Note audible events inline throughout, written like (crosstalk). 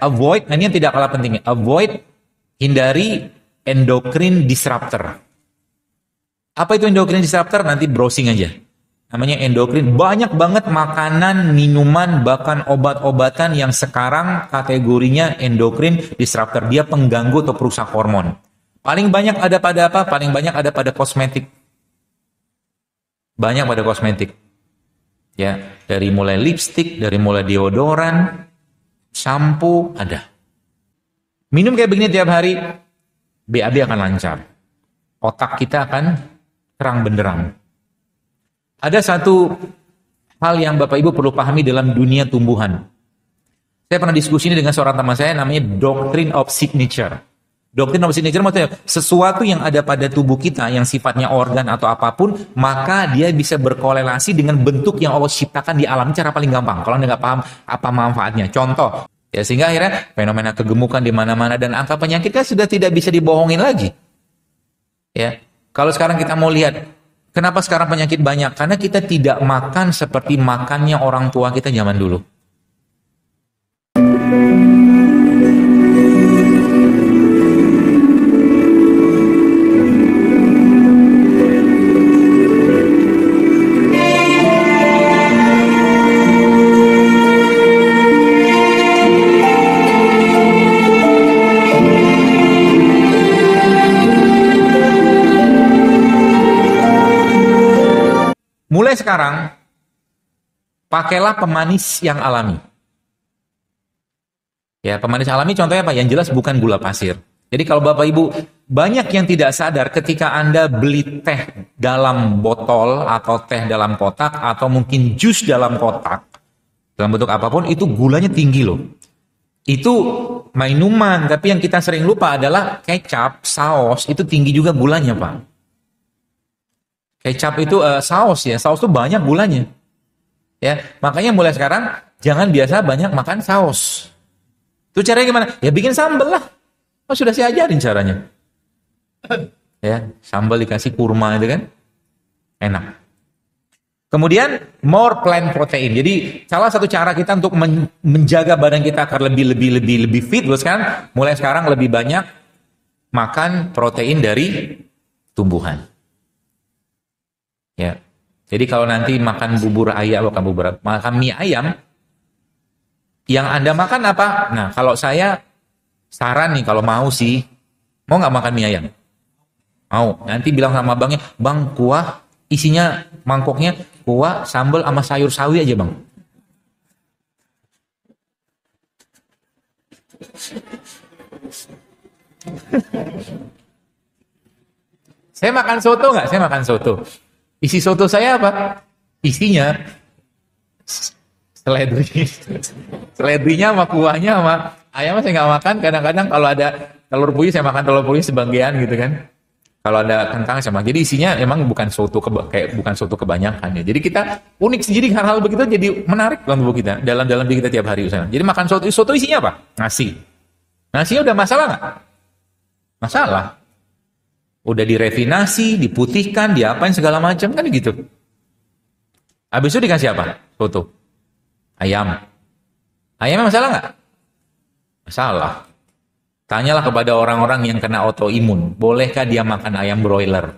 avoid nah, ini yang tidak kalah pentingnya avoid hindari endocrine disruptor apa itu endocrine disruptor nanti browsing aja namanya endokrin banyak banget makanan minuman bahkan obat-obatan yang sekarang kategorinya endokrin disruptor dia pengganggu atau perusak hormon paling banyak ada pada apa paling banyak ada pada kosmetik banyak pada kosmetik ya dari mulai lipstick dari mulai deodoran sampo ada. Minum kayak begini tiap hari, BAB akan lancar. Otak kita akan terang benderang. Ada satu hal yang Bapak Ibu perlu pahami dalam dunia tumbuhan. Saya pernah diskusi ini dengan seorang teman saya namanya Doctrine of Signature. Doktrin of signature maksudnya sesuatu yang ada pada tubuh kita yang sifatnya organ atau apapun, maka dia bisa berkorelasi dengan bentuk yang Allah ciptakan di alam cara paling gampang. Kalau Anda nggak paham apa manfaatnya. Contoh, ya sehingga akhirnya fenomena kegemukan di mana-mana dan angka penyakitnya kan sudah tidak bisa dibohongin lagi. Ya. Kalau sekarang kita mau lihat kenapa sekarang penyakit banyak? Karena kita tidak makan seperti makannya orang tua kita zaman dulu. Mulai sekarang, pakailah pemanis yang alami. Ya, pemanis alami contohnya apa? Yang jelas bukan gula pasir. Jadi kalau Bapak Ibu banyak yang tidak sadar ketika Anda beli teh dalam botol atau teh dalam kotak atau mungkin jus dalam kotak dalam bentuk apapun itu gulanya tinggi loh. Itu minuman, tapi yang kita sering lupa adalah kecap, saus itu tinggi juga gulanya, Pak. Kecap itu uh, saus ya, saus tuh banyak gulanya. Ya, makanya mulai sekarang jangan biasa banyak makan saus. Itu caranya gimana? Ya bikin sambel lah. Oh, sudah saya ajarin caranya. Ya, sambal dikasih kurma itu kan enak. Kemudian more plant protein. Jadi salah satu cara kita untuk menjaga badan kita agar lebih lebih lebih lebih fit, bos kan? Mulai sekarang lebih banyak makan protein dari tumbuhan. Ya. Jadi kalau nanti makan bubur ayam, bukan bubur, makan mie ayam, yang Anda makan apa? Nah, kalau saya saran nih, kalau mau sih, mau nggak makan mie ayam? Mau. Nanti bilang sama bangnya, bang kuah, isinya mangkoknya kuah, sambal sama sayur sawi aja bang. saya makan soto nggak? Saya makan soto. Isi soto saya apa? Isinya seledri. Seledrinya sama kuahnya sama ayamnya saya nggak makan. Kadang-kadang kalau ada telur puyuh saya makan telur puyuh sebagian gitu kan. Kalau ada kentang sama. Jadi isinya emang bukan soto keba kayak bukan soto kebanyakan ya. Jadi kita unik sendiri hal-hal begitu jadi menarik dalam tubuh kita, dalam dalam diri kita tiap hari usaha Jadi makan soto, soto isinya apa? Nasi. Nasinya udah masalah nggak? Masalah. Udah direfinasi, diputihkan, diapain segala macam kan gitu. Habis itu dikasih apa? Soto. Ayam. Ayamnya masalah nggak? Masalah. Tanyalah kepada orang-orang yang kena autoimun, bolehkah dia makan ayam broiler?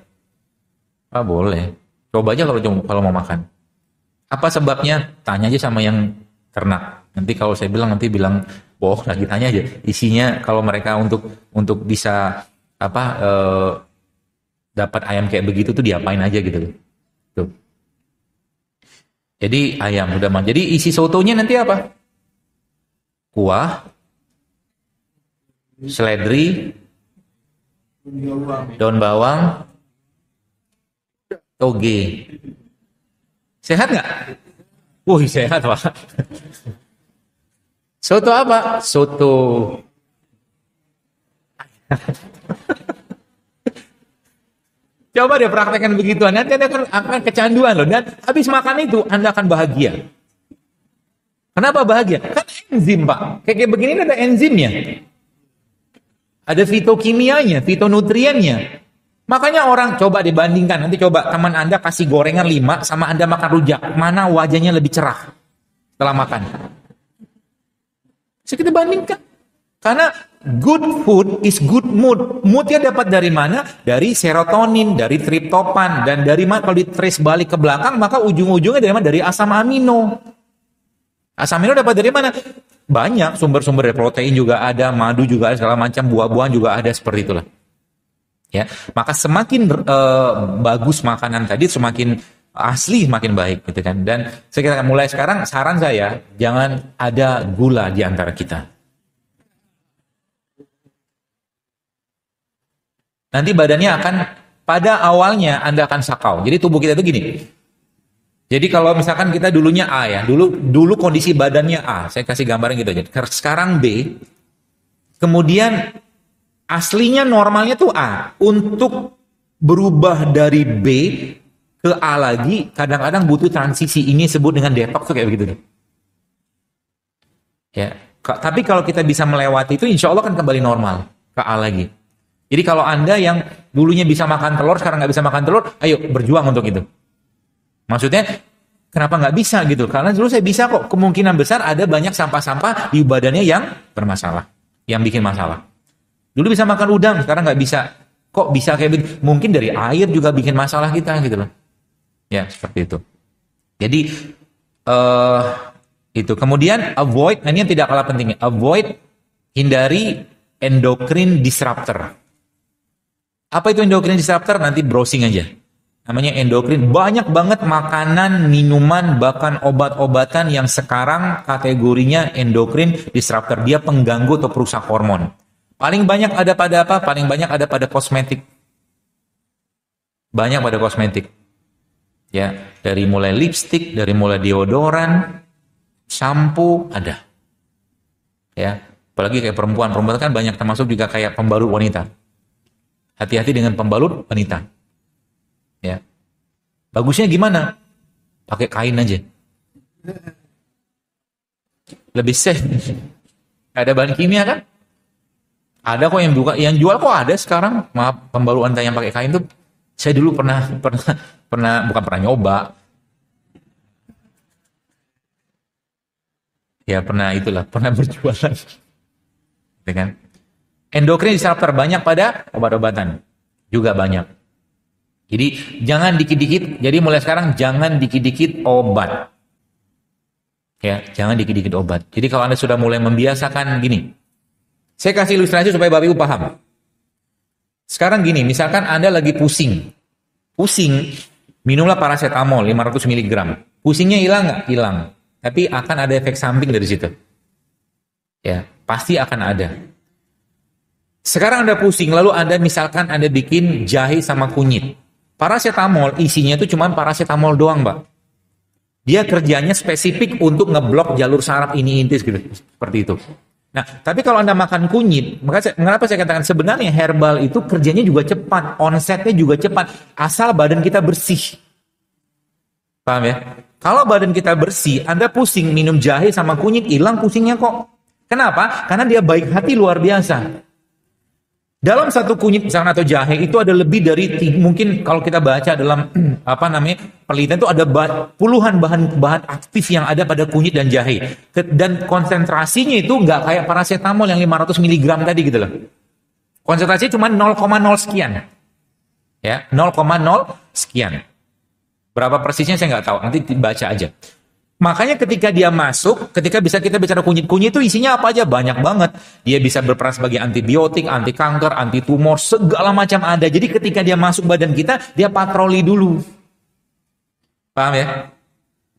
Ah, boleh. Coba aja kalau kalau mau makan. Apa sebabnya? Tanya aja sama yang ternak. Nanti kalau saya bilang nanti bilang bohong lagi tanya aja. Isinya kalau mereka untuk untuk bisa apa eh, dapat ayam kayak begitu tuh diapain aja gitu tuh jadi ayam udah mah jadi isi sotonya nanti apa kuah seledri daun bawang toge sehat nggak Wih sehat pak. Soto apa? Soto. (laughs) Coba dia praktekkan begitu, nanti Anda akan, akan kecanduan loh. Dan habis makan itu, Anda akan bahagia. Kenapa bahagia? Kan enzim, Pak. Kayak, -kaya begini ada enzimnya. Ada fitokimianya, fitonutriennya. Makanya orang coba dibandingkan. Nanti coba teman Anda kasih gorengan lima sama Anda makan rujak. Mana wajahnya lebih cerah setelah makan? Bisa kita bandingkan. Karena Good food is good mood. Moodnya dapat dari mana? Dari serotonin, dari triptopan, dan dari mana? Kalau ditrace balik ke belakang, maka ujung-ujungnya dari mana? Dari asam amino. Asam amino dapat dari mana? Banyak sumber-sumber dari protein juga ada, madu juga ada, segala macam buah-buahan juga ada seperti itulah. Ya, maka semakin uh, bagus makanan tadi, semakin asli semakin baik gitu kan dan saya kira mulai sekarang saran saya jangan ada gula di antara kita nanti badannya akan pada awalnya Anda akan sakau. Jadi tubuh kita itu gini. Jadi kalau misalkan kita dulunya A ya, dulu dulu kondisi badannya A, saya kasih gambaran gitu aja. Sekarang B, kemudian aslinya normalnya tuh A. Untuk berubah dari B ke A lagi, kadang-kadang butuh transisi ini sebut dengan detox tuh kayak begitu Ya, tapi kalau kita bisa melewati itu, insya Allah kan kembali normal ke A lagi. Jadi kalau Anda yang dulunya bisa makan telur, sekarang nggak bisa makan telur, ayo berjuang untuk itu. Maksudnya, kenapa nggak bisa gitu? Karena dulu saya bisa kok, kemungkinan besar ada banyak sampah-sampah di badannya yang bermasalah, yang bikin masalah. Dulu bisa makan udang, sekarang nggak bisa. Kok bisa kayak begini? Mungkin dari air juga bikin masalah kita gitu loh. Ya, seperti itu. Jadi, uh, itu. Kemudian, avoid, nah ini yang tidak kalah pentingnya. Avoid, hindari endokrin disruptor. Apa itu endokrin disruptor? Nanti browsing aja. Namanya endokrin. Banyak banget makanan, minuman, bahkan obat-obatan yang sekarang kategorinya endokrin disruptor. Dia pengganggu atau perusak hormon. Paling banyak ada pada apa? Paling banyak ada pada kosmetik. Banyak pada kosmetik. Ya, dari mulai lipstick, dari mulai deodoran, shampoo ada. Ya, apalagi kayak perempuan, perempuan kan banyak termasuk juga kayak pembalut wanita Hati-hati dengan pembalut wanita. Ya. Bagusnya gimana? Pakai kain aja. Lebih safe. Ada bahan kimia kan? Ada kok yang buka, yang jual kok ada sekarang. Maaf, pembalut wanita yang pakai kain tuh saya dulu pernah (laughs) pernah pernah bukan pernah nyoba. Ya pernah itulah, pernah (laughs) berjualan. Dengan gitu Endokrin diserap terbanyak pada obat-obatan. Juga banyak. Jadi jangan dikit-dikit, jadi mulai sekarang jangan dikit-dikit obat. Ya, jangan dikit-dikit obat. Jadi kalau Anda sudah mulai membiasakan gini. Saya kasih ilustrasi supaya Bapak Ibu paham. Sekarang gini, misalkan Anda lagi pusing. Pusing, minumlah paracetamol 500 mg. Pusingnya hilang nggak? Hilang. Tapi akan ada efek samping dari situ. Ya, pasti akan ada. Sekarang Anda pusing, lalu Anda misalkan Anda bikin jahe sama kunyit. Paracetamol isinya itu cuma paracetamol doang, Pak. Dia kerjanya spesifik untuk ngeblok jalur saraf ini intis gitu. Seperti itu. Nah, tapi kalau Anda makan kunyit, maka saya, mengapa saya katakan sebenarnya herbal itu kerjanya juga cepat, onsetnya juga cepat, asal badan kita bersih. Paham ya? Kalau badan kita bersih, Anda pusing minum jahe sama kunyit, hilang pusingnya kok. Kenapa? Karena dia baik hati luar biasa. Dalam satu kunyit misalnya atau jahe itu ada lebih dari mungkin kalau kita baca dalam (clears throat) apa namanya penelitian itu ada bah, puluhan bahan-bahan aktif yang ada pada kunyit dan jahe dan konsentrasinya itu nggak kayak paracetamol yang 500 mg tadi gitu loh. Konsentrasinya cuma 0,0 sekian. Ya, 0,0 sekian. Berapa persisnya saya nggak tahu, nanti baca aja. Makanya ketika dia masuk, ketika bisa kita bicara kunyit-kunyit itu isinya apa aja? Banyak banget. Dia bisa berperan sebagai antibiotik, anti kanker, anti tumor, segala macam ada. Jadi ketika dia masuk badan kita, dia patroli dulu. Paham ya?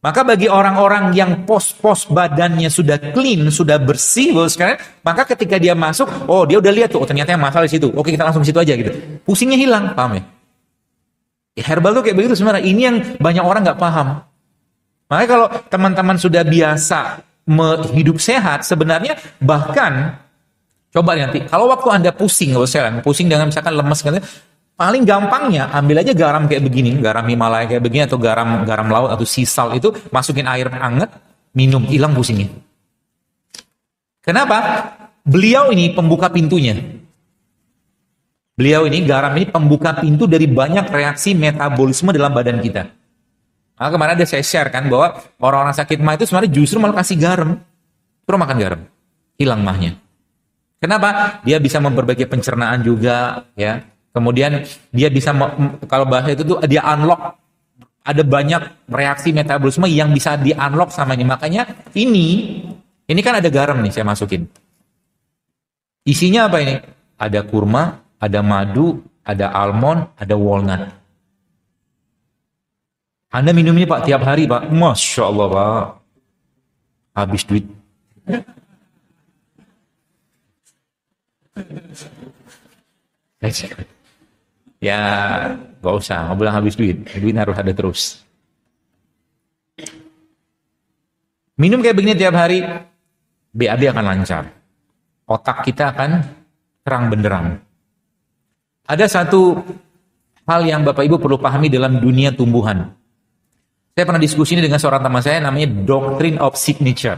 Maka bagi orang-orang yang pos-pos badannya sudah clean, sudah bersih, sekarang, maka ketika dia masuk, oh dia udah lihat tuh, oh, ternyata yang masalah di situ. Oke kita langsung situ aja gitu. Pusingnya hilang, paham ya? ya? Herbal tuh kayak begitu sebenarnya. Ini yang banyak orang nggak paham. Makanya kalau teman-teman sudah biasa hidup sehat, sebenarnya bahkan coba nanti kalau waktu anda pusing, kalau saya pusing dengan misalkan lemes kan, paling gampangnya ambil aja garam kayak begini, garam Himalaya kayak begini atau garam garam laut atau sisal itu masukin air hangat minum, hilang pusingnya. Kenapa? Beliau ini pembuka pintunya. Beliau ini garam ini pembuka pintu dari banyak reaksi metabolisme dalam badan kita. Nah, kemarin ada saya share kan bahwa orang-orang sakit mah itu sebenarnya justru malah kasih garam. Suruh makan garam. Hilang mahnya. Kenapa? Dia bisa memperbaiki pencernaan juga ya. Kemudian dia bisa kalau bahasa itu tuh dia unlock ada banyak reaksi metabolisme yang bisa di unlock sama ini. Makanya ini ini kan ada garam nih saya masukin. Isinya apa ini? Ada kurma, ada madu, ada almond, ada walnut. Anda minum ini Pak tiap hari Pak. Masya Allah Pak. Habis duit. ya gak usah, mau bilang habis duit. Duit harus ada terus. Minum kayak begini tiap hari, BAB akan lancar. Otak kita akan terang benderang. Ada satu hal yang Bapak Ibu perlu pahami dalam dunia tumbuhan. Saya pernah diskusi ini dengan seorang teman saya namanya Doctrine of Signature.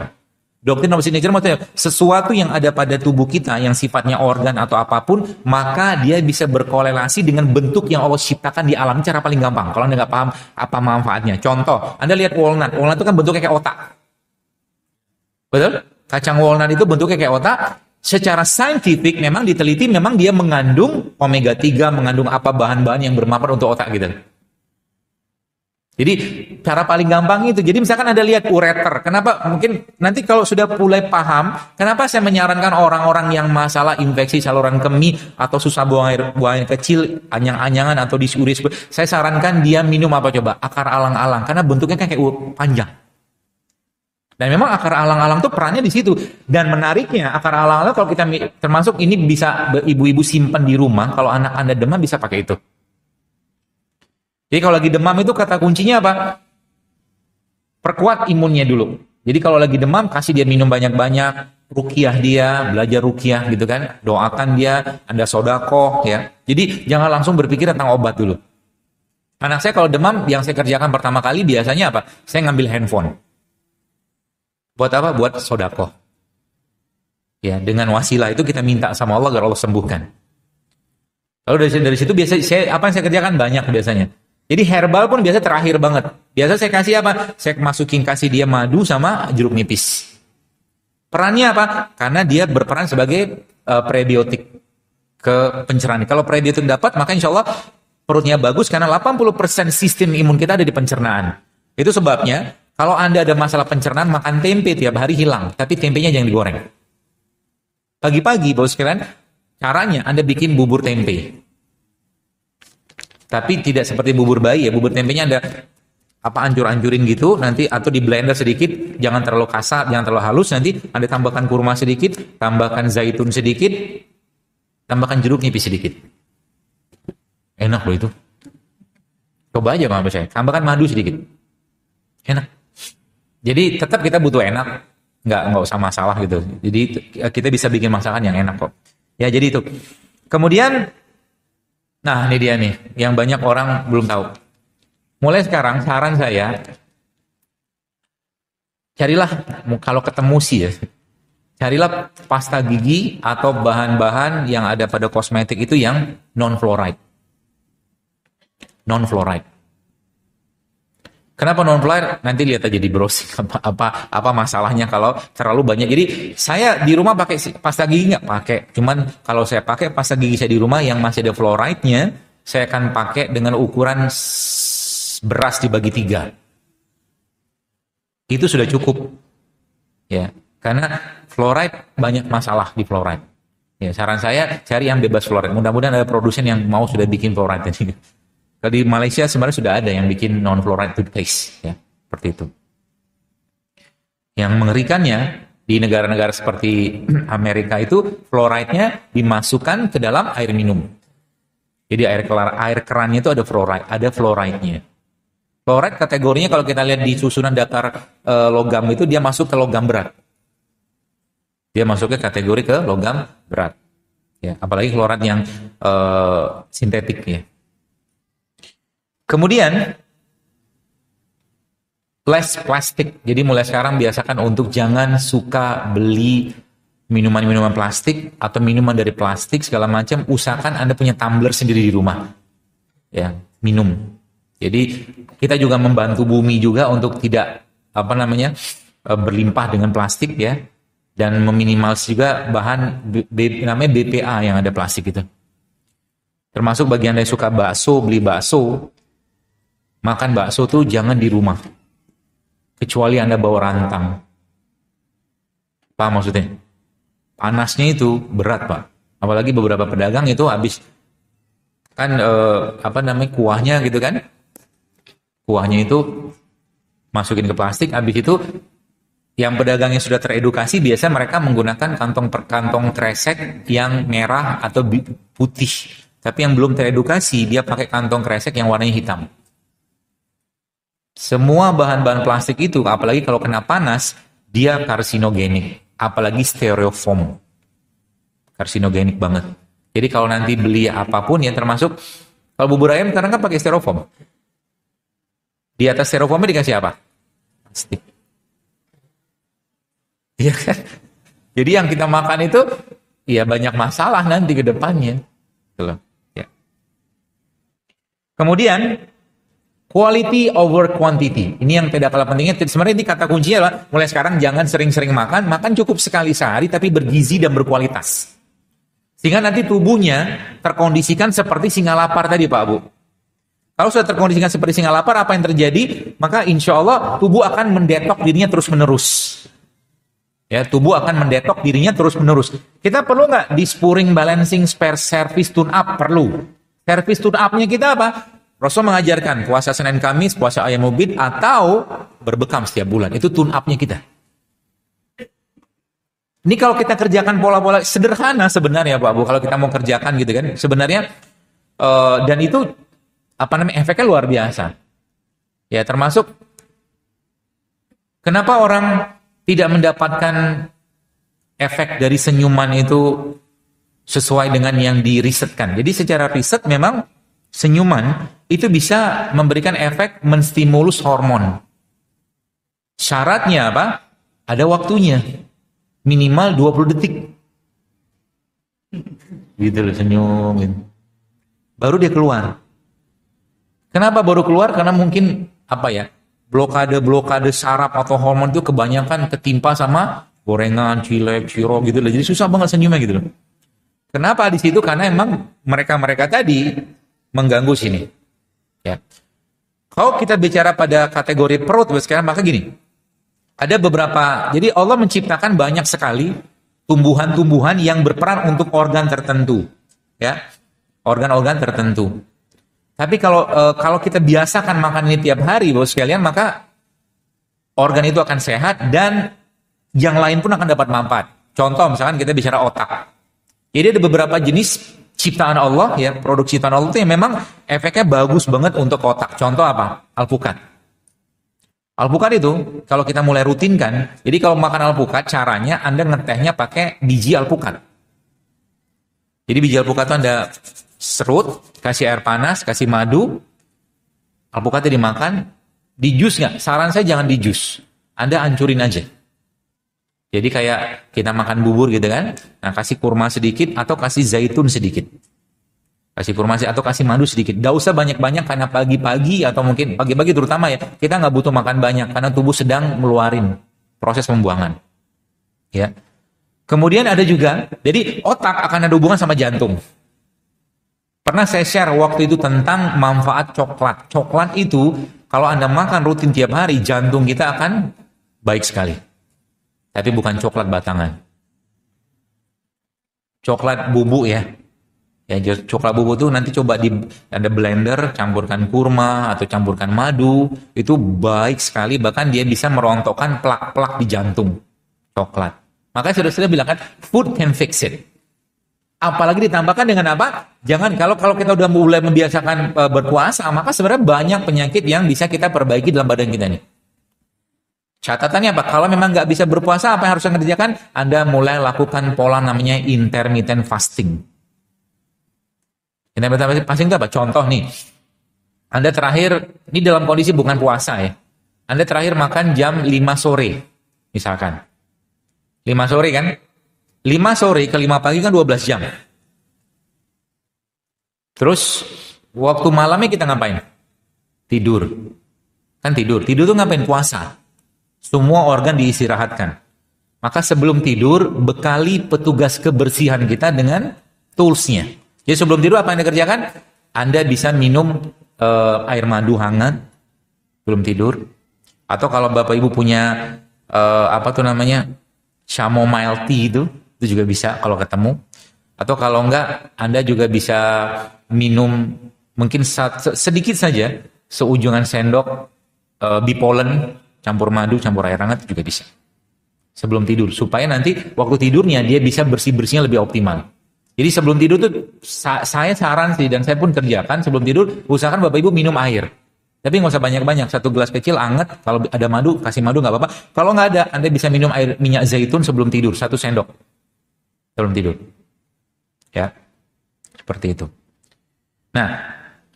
Doctrine of Signature maksudnya sesuatu yang ada pada tubuh kita yang sifatnya organ atau apapun, maka dia bisa berkorelasi dengan bentuk yang Allah ciptakan di alam cara paling gampang. Kalau Anda nggak paham apa manfaatnya. Contoh, Anda lihat walnut. Walnut itu kan bentuknya kayak otak. Betul? Kacang walnut itu bentuknya kayak otak, secara saintifik memang diteliti memang dia mengandung omega 3, mengandung apa bahan-bahan yang bermanfaat untuk otak gitu. Jadi cara paling gampang itu. Jadi misalkan Anda lihat ureter. Kenapa mungkin nanti kalau sudah mulai paham, kenapa saya menyarankan orang-orang yang masalah infeksi saluran kemih atau susah buang air buang air kecil, anyang-anyangan atau disuris. Saya sarankan dia minum apa coba? Akar alang-alang karena bentuknya kan kayak panjang. Dan memang akar alang-alang tuh perannya di situ. Dan menariknya akar alang-alang kalau kita termasuk ini bisa ibu-ibu simpan di rumah kalau anak Anda demam bisa pakai itu. Jadi kalau lagi demam itu kata kuncinya apa? Perkuat imunnya dulu. Jadi kalau lagi demam kasih dia minum banyak-banyak, rukiah dia, belajar rukiah gitu kan, doakan dia, anda sodako ya. Jadi jangan langsung berpikir tentang obat dulu. Anak saya kalau demam yang saya kerjakan pertama kali biasanya apa? Saya ngambil handphone. Buat apa? Buat sodako. Ya, dengan wasilah itu kita minta sama Allah agar Allah sembuhkan. Lalu dari, dari situ biasanya saya apa yang saya kerjakan banyak biasanya. Jadi herbal pun biasa terakhir banget. Biasa saya kasih apa? Saya masukin kasih dia madu sama jeruk nipis. Perannya apa? Karena dia berperan sebagai uh, prebiotik ke pencernaan. Kalau prebiotik dapat, maka insya Allah perutnya bagus karena 80% sistem imun kita ada di pencernaan. Itu sebabnya kalau Anda ada masalah pencernaan, makan tempe tiap hari hilang. Tapi tempenya jangan digoreng. Pagi-pagi, bos sekalian, caranya Anda bikin bubur tempe. Tapi tidak seperti bubur bayi ya, bubur tempenya ada apa ancur-ancurin gitu nanti atau di blender sedikit jangan terlalu kasar jangan terlalu halus nanti ada tambahkan kurma sedikit tambahkan zaitun sedikit tambahkan jeruk nipis sedikit enak loh itu coba aja sama saya tambahkan madu sedikit enak jadi tetap kita butuh enak nggak nggak usah masalah gitu jadi kita bisa bikin masakan yang enak kok ya jadi itu kemudian Nah, ini dia nih, yang banyak orang belum tahu. Mulai sekarang, saran saya, carilah, kalau ketemu sih ya, carilah pasta gigi atau bahan-bahan yang ada pada kosmetik itu yang non-fluoride. Non-fluoride. Kenapa non flyer? Nanti lihat aja di browsing apa apa apa masalahnya kalau terlalu banyak. Jadi saya di rumah pakai pasta gigi nggak pakai. Cuman kalau saya pakai pasta gigi saya di rumah yang masih ada fluoride-nya, saya akan pakai dengan ukuran beras dibagi tiga. Itu sudah cukup. Ya, karena fluoride banyak masalah di fluoride. Ya, saran saya cari yang bebas fluoride. Mudah-mudahan ada produsen yang mau sudah bikin fluoride kalau di Malaysia sebenarnya sudah ada yang bikin non fluoride toothpaste ya, seperti itu. Yang mengerikannya di negara-negara seperti (clears throat) Amerika itu fluoride-nya dimasukkan ke dalam air minum. Jadi air kelar, air kerannya itu ada fluoride, ada fluoride-nya. Fluoride kategorinya kalau kita lihat di susunan datar e, logam itu dia masuk ke logam berat. Dia masuk ke kategori ke logam berat. Ya, apalagi fluoride yang e, sintetik ya. Kemudian less plastik. Jadi mulai sekarang biasakan untuk jangan suka beli minuman-minuman plastik atau minuman dari plastik segala macam. Usahakan Anda punya tumbler sendiri di rumah. Ya, minum. Jadi kita juga membantu bumi juga untuk tidak apa namanya? Eh, berlimpah dengan plastik ya dan meminimalis juga bahan B, B, namanya BPA yang ada plastik itu. Termasuk bagian Anda yang suka bakso, beli bakso, makan bakso tuh jangan di rumah. Kecuali Anda bawa rantang. Pak, maksudnya? Panasnya itu berat, Pak. Apalagi beberapa pedagang itu habis kan eh, apa namanya kuahnya gitu kan? Kuahnya itu masukin ke plastik habis itu yang pedagangnya sudah teredukasi biasa mereka menggunakan kantong per kantong kresek yang merah atau putih. Tapi yang belum teredukasi dia pakai kantong kresek yang warnanya hitam. Semua bahan-bahan plastik itu, apalagi kalau kena panas, dia karsinogenik. Apalagi stereofoam. Karsinogenik banget. Jadi kalau nanti beli apapun ya, termasuk, kalau bubur ayam sekarang kan pakai stereofoam. Di atas stereofoamnya dikasih apa? Plastik. (laughs) Iya kan? Jadi yang kita makan itu, ya banyak masalah nanti ke depannya. Gitu ya. Kemudian, Quality over quantity. Ini yang tidak kalah pentingnya. Sebenarnya ini kata kuncinya lah. Mulai sekarang jangan sering-sering makan. Makan cukup sekali sehari tapi bergizi dan berkualitas. Sehingga nanti tubuhnya terkondisikan seperti singa lapar tadi Pak Bu. Kalau sudah terkondisikan seperti singa lapar, apa yang terjadi? Maka insya Allah tubuh akan mendetok dirinya terus-menerus. Ya, tubuh akan mendetok dirinya terus-menerus. Kita perlu nggak di spuring balancing spare service tune up? Perlu. Service tune up-nya kita apa? Rasul mengajarkan puasa Senin Kamis, puasa ayam mubid, atau berbekam setiap bulan. Itu tune up-nya kita. Ini kalau kita kerjakan pola-pola sederhana sebenarnya Pak Bu, kalau kita mau kerjakan gitu kan, sebenarnya uh, dan itu apa namanya efeknya luar biasa. Ya termasuk kenapa orang tidak mendapatkan efek dari senyuman itu sesuai dengan yang dirisetkan. Jadi secara riset memang senyuman itu bisa memberikan efek menstimulus hormon. Syaratnya apa? Ada waktunya. Minimal 20 detik. Gitu loh senyum. Gitu. Baru dia keluar. Kenapa baru keluar? Karena mungkin apa ya? Blokade-blokade saraf atau hormon itu kebanyakan ketimpa sama gorengan, cilek, ciro gitu loh. Jadi susah banget senyumnya gitu loh. Kenapa di situ? Karena emang mereka-mereka tadi mengganggu sini. Ya. Kalau kita bicara pada kategori perut sekarang maka gini. Ada beberapa jadi Allah menciptakan banyak sekali tumbuhan-tumbuhan yang berperan untuk organ tertentu. Ya. Organ-organ tertentu. Tapi kalau e, kalau kita biasakan makan ini tiap hari, bos sekalian, maka organ itu akan sehat dan yang lain pun akan dapat manfaat. Contoh misalkan kita bicara otak. Jadi ada beberapa jenis ciptaan Allah ya produk ciptaan Allah itu yang memang efeknya bagus banget untuk otak. Contoh apa? Alpukat. Alpukat itu kalau kita mulai rutinkan, jadi kalau makan alpukat caranya Anda ngetehnya pakai biji alpukat. Jadi biji alpukat itu Anda serut, kasih air panas, kasih madu, alpukatnya dimakan, di jus nggak? Saran saya jangan di jus. Anda ancurin aja. Jadi kayak kita makan bubur gitu kan, nah kasih kurma sedikit atau kasih zaitun sedikit. Kasih kurma sedikit atau kasih madu sedikit. Gak usah banyak-banyak karena pagi-pagi atau mungkin pagi-pagi terutama ya, kita nggak butuh makan banyak karena tubuh sedang meluarin proses pembuangan. Ya. Kemudian ada juga, jadi otak akan ada hubungan sama jantung. Pernah saya share waktu itu tentang manfaat coklat. Coklat itu kalau Anda makan rutin tiap hari, jantung kita akan baik sekali. Tapi bukan coklat batangan. Coklat bubuk ya. Ya, coklat bubuk tuh nanti coba di ada blender, campurkan kurma atau campurkan madu, itu baik sekali bahkan dia bisa merontokkan plak-plak di jantung coklat. Makanya saudara-saudara bilang kan food can fix it. Apalagi ditambahkan dengan apa? Jangan kalau kalau kita udah mulai membiasakan e, berpuasa, maka sebenarnya banyak penyakit yang bisa kita perbaiki dalam badan kita nih. Catatannya apa? Kalau memang nggak bisa berpuasa, apa yang harus Anda kerjakan? Anda mulai lakukan pola namanya intermittent fasting. Intermittent fasting itu apa? Contoh nih, Anda terakhir, ini dalam kondisi bukan puasa ya. Anda terakhir makan jam 5 sore, misalkan. 5 sore kan? 5 sore ke 5 pagi kan 12 jam. Terus, waktu malamnya kita ngapain? Tidur. Kan tidur. Tidur tuh ngapain? Puasa. Semua organ diistirahatkan. Maka sebelum tidur, bekali petugas kebersihan kita dengan toolsnya. Jadi sebelum tidur apa yang dikerjakan? Anda bisa minum uh, air madu hangat sebelum tidur. Atau kalau Bapak Ibu punya uh, apa tuh namanya? chamomile tea itu, itu juga bisa kalau ketemu. Atau kalau enggak, Anda juga bisa minum mungkin sedikit saja seujungan sendok uh, bipolen campur madu, campur air hangat juga bisa. Sebelum tidur, supaya nanti waktu tidurnya dia bisa bersih-bersihnya lebih optimal. Jadi sebelum tidur tuh saya saran sih dan saya pun kerjakan sebelum tidur usahakan Bapak Ibu minum air. Tapi nggak usah banyak-banyak, satu gelas kecil anget, kalau ada madu kasih madu nggak apa-apa. Kalau nggak ada, Anda bisa minum air minyak zaitun sebelum tidur, satu sendok sebelum tidur. Ya, seperti itu. Nah,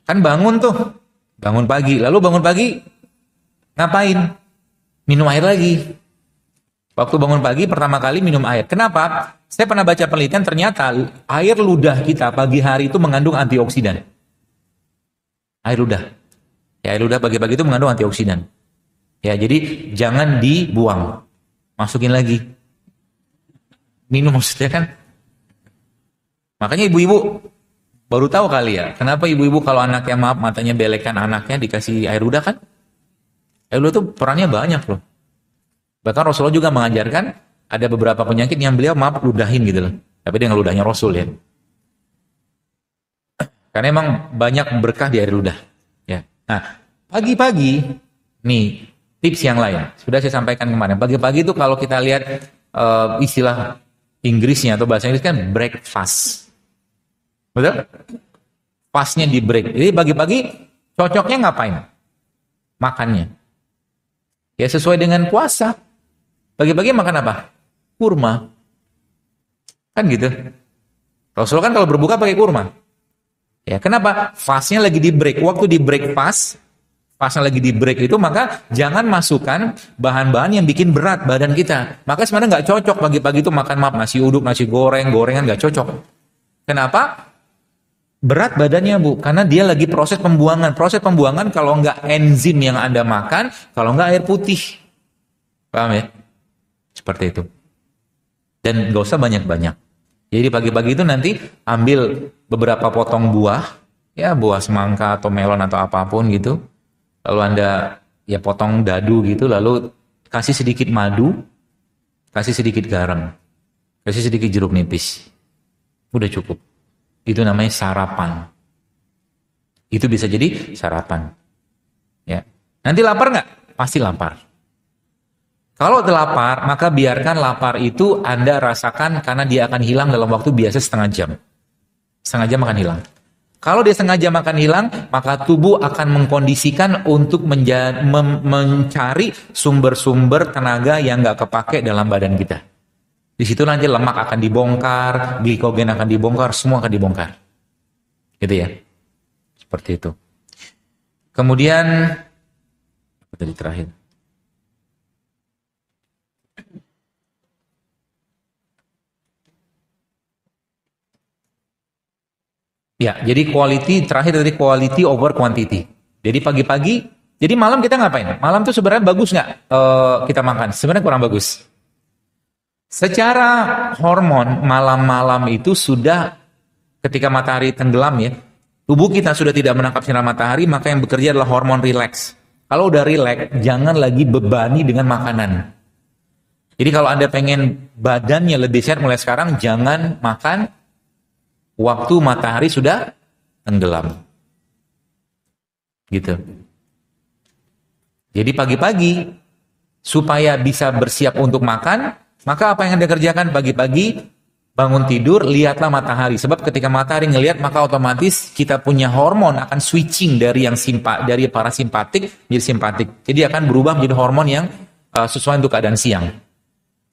kan bangun tuh, bangun pagi. Lalu bangun pagi ngapain? minum air lagi. Waktu bangun pagi pertama kali minum air. Kenapa? Saya pernah baca penelitian ternyata air ludah kita pagi hari itu mengandung antioksidan. Air ludah. Ya, air ludah pagi-pagi itu mengandung antioksidan. Ya, jadi jangan dibuang. Masukin lagi. Minum (laughs) maksudnya kan. Makanya ibu-ibu baru tahu kali ya, kenapa ibu-ibu kalau anaknya maaf matanya belekan anaknya dikasih air ludah kan? Elu eh, itu perannya banyak loh. Bahkan Rasulullah juga mengajarkan ada beberapa penyakit yang beliau maaf ludahin gitu loh. Tapi dengan ludahnya Rasul ya. Karena emang banyak berkah di air ludah. Ya. Nah, pagi-pagi nih tips yang lain. Sudah saya sampaikan kemarin. Pagi-pagi itu kalau kita lihat uh, istilah Inggrisnya atau bahasa Inggris kan breakfast. Betul? Pasnya di break. Jadi pagi-pagi cocoknya ngapain? Makannya. Ya sesuai dengan puasa. Pagi-pagi makan apa? Kurma. Kan gitu. Rasul kan kalau berbuka pakai kurma. Ya, kenapa? Fasnya lagi di break. Waktu di break fast, pasnya lagi di break itu maka jangan masukkan bahan-bahan yang bikin berat badan kita maka sebenarnya nggak cocok pagi-pagi itu makan maaf nasi uduk nasi goreng gorengan nggak cocok kenapa berat badannya bu karena dia lagi proses pembuangan proses pembuangan kalau nggak enzim yang anda makan kalau nggak air putih paham ya seperti itu dan gak usah banyak banyak jadi pagi-pagi itu nanti ambil beberapa potong buah ya buah semangka atau melon atau apapun gitu lalu anda ya potong dadu gitu lalu kasih sedikit madu kasih sedikit garam kasih sedikit jeruk nipis udah cukup itu namanya sarapan. Itu bisa jadi sarapan. Ya. Nanti lapar nggak? Pasti lapar. Kalau lapar, maka biarkan lapar itu Anda rasakan karena dia akan hilang dalam waktu biasa setengah jam. Setengah jam akan hilang. Kalau dia setengah jam akan hilang, maka tubuh akan mengkondisikan untuk mencari sumber-sumber tenaga yang nggak kepake dalam badan kita. Di situ nanti lemak akan dibongkar, glikogen akan dibongkar, semua akan dibongkar. Gitu ya. Seperti itu. Kemudian apa tadi terakhir? Ya, jadi quality terakhir dari quality over quantity. Jadi pagi-pagi, jadi malam kita ngapain? Malam tuh sebenarnya bagus nggak uh, kita makan? Sebenarnya kurang bagus. Secara hormon malam-malam itu sudah ketika matahari tenggelam ya, tubuh kita sudah tidak menangkap sinar matahari, maka yang bekerja adalah hormon rileks. Kalau udah rileks, jangan lagi bebani dengan makanan. Jadi kalau Anda pengen badannya lebih sehat mulai sekarang, jangan makan waktu matahari sudah tenggelam. Gitu. Jadi pagi-pagi supaya bisa bersiap untuk makan, maka apa yang Anda kerjakan pagi-pagi, bangun tidur, lihatlah matahari. Sebab ketika matahari ngelihat, maka otomatis kita punya hormon akan switching dari yang simpa, dari parasimpatik menjadi simpatik. Jadi akan berubah menjadi hormon yang uh, sesuai untuk keadaan siang.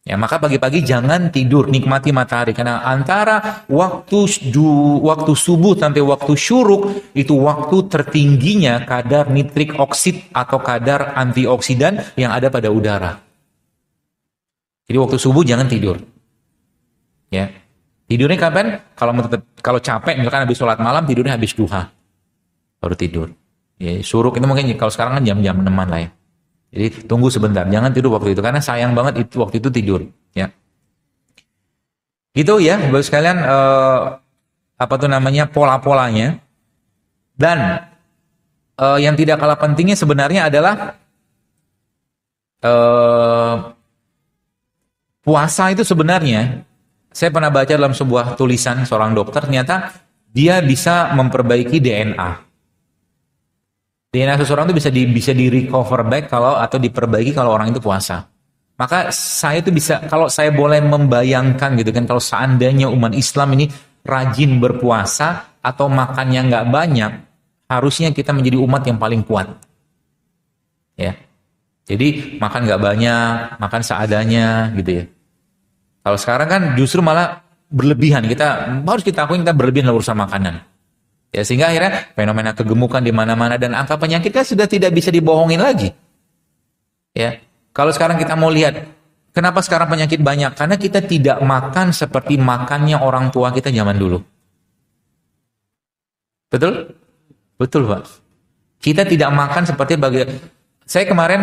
Ya, maka pagi-pagi jangan tidur, nikmati matahari karena antara waktu du, waktu subuh sampai waktu syuruk itu waktu tertingginya kadar nitrik oksid atau kadar antioksidan yang ada pada udara. Jadi waktu subuh jangan tidur. Ya. Tidurnya kapan? Kalau kalau capek misalkan habis sholat malam tidurnya habis duha. Baru tidur. Ya, suruh itu mungkin kalau sekarang kan jam-jam teman lah ya. Jadi tunggu sebentar, jangan tidur waktu itu karena sayang banget itu waktu itu tidur, ya. Gitu ya, buat sekalian eh, apa tuh namanya pola-polanya. Dan eh, yang tidak kalah pentingnya sebenarnya adalah eh, puasa itu sebenarnya saya pernah baca dalam sebuah tulisan seorang dokter ternyata dia bisa memperbaiki DNA. DNA seseorang itu bisa di bisa di recover back kalau atau diperbaiki kalau orang itu puasa. Maka saya itu bisa kalau saya boleh membayangkan gitu kan kalau seandainya umat Islam ini rajin berpuasa atau makannya nggak banyak, harusnya kita menjadi umat yang paling kuat. Ya, jadi makan gak banyak, makan seadanya gitu ya. Kalau sekarang kan justru malah berlebihan. Kita harus kita akui kita berlebihan dalam urusan makanan. Ya sehingga akhirnya fenomena kegemukan di mana-mana dan angka penyakitnya kan sudah tidak bisa dibohongin lagi. Ya. Kalau sekarang kita mau lihat kenapa sekarang penyakit banyak? Karena kita tidak makan seperti makannya orang tua kita zaman dulu. Betul? Betul, Pak. Kita tidak makan seperti bagi saya iya. kemarin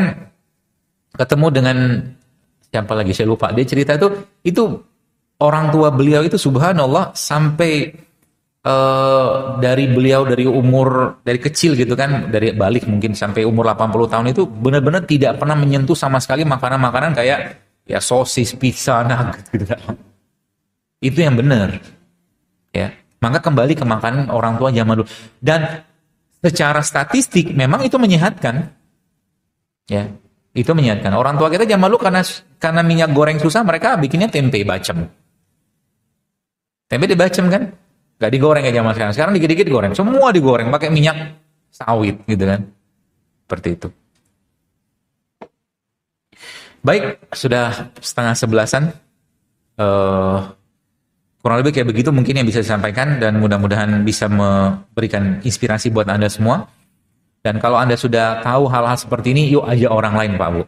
ketemu dengan siapa lagi saya lupa. Dia cerita itu itu orang tua beliau itu subhanallah sampai uh, dari beliau dari umur dari kecil gitu kan dari balik mungkin sampai umur 80 tahun itu benar-benar tidak pernah menyentuh sama sekali makanan-makanan kayak ya sosis, pizza, nugget gitu. Kan. Itu yang benar. Ya. Maka kembali ke makanan orang tua zaman dulu. Dan secara statistik memang itu menyehatkan Ya, itu menyehatkan. Orang tua kita jangan malu karena karena minyak goreng susah mereka bikinnya tempe bacem. Tempe dibacem kan? Gak digoreng aja zaman sekarang. Sekarang dikit-dikit goreng. Semua digoreng pakai minyak sawit gitu kan. Seperti itu. Baik, sudah setengah sebelasan. Uh, kurang lebih kayak begitu mungkin yang bisa disampaikan dan mudah-mudahan bisa memberikan inspirasi buat Anda semua. Dan kalau Anda sudah tahu hal-hal seperti ini, yuk aja orang lain Pak Bu.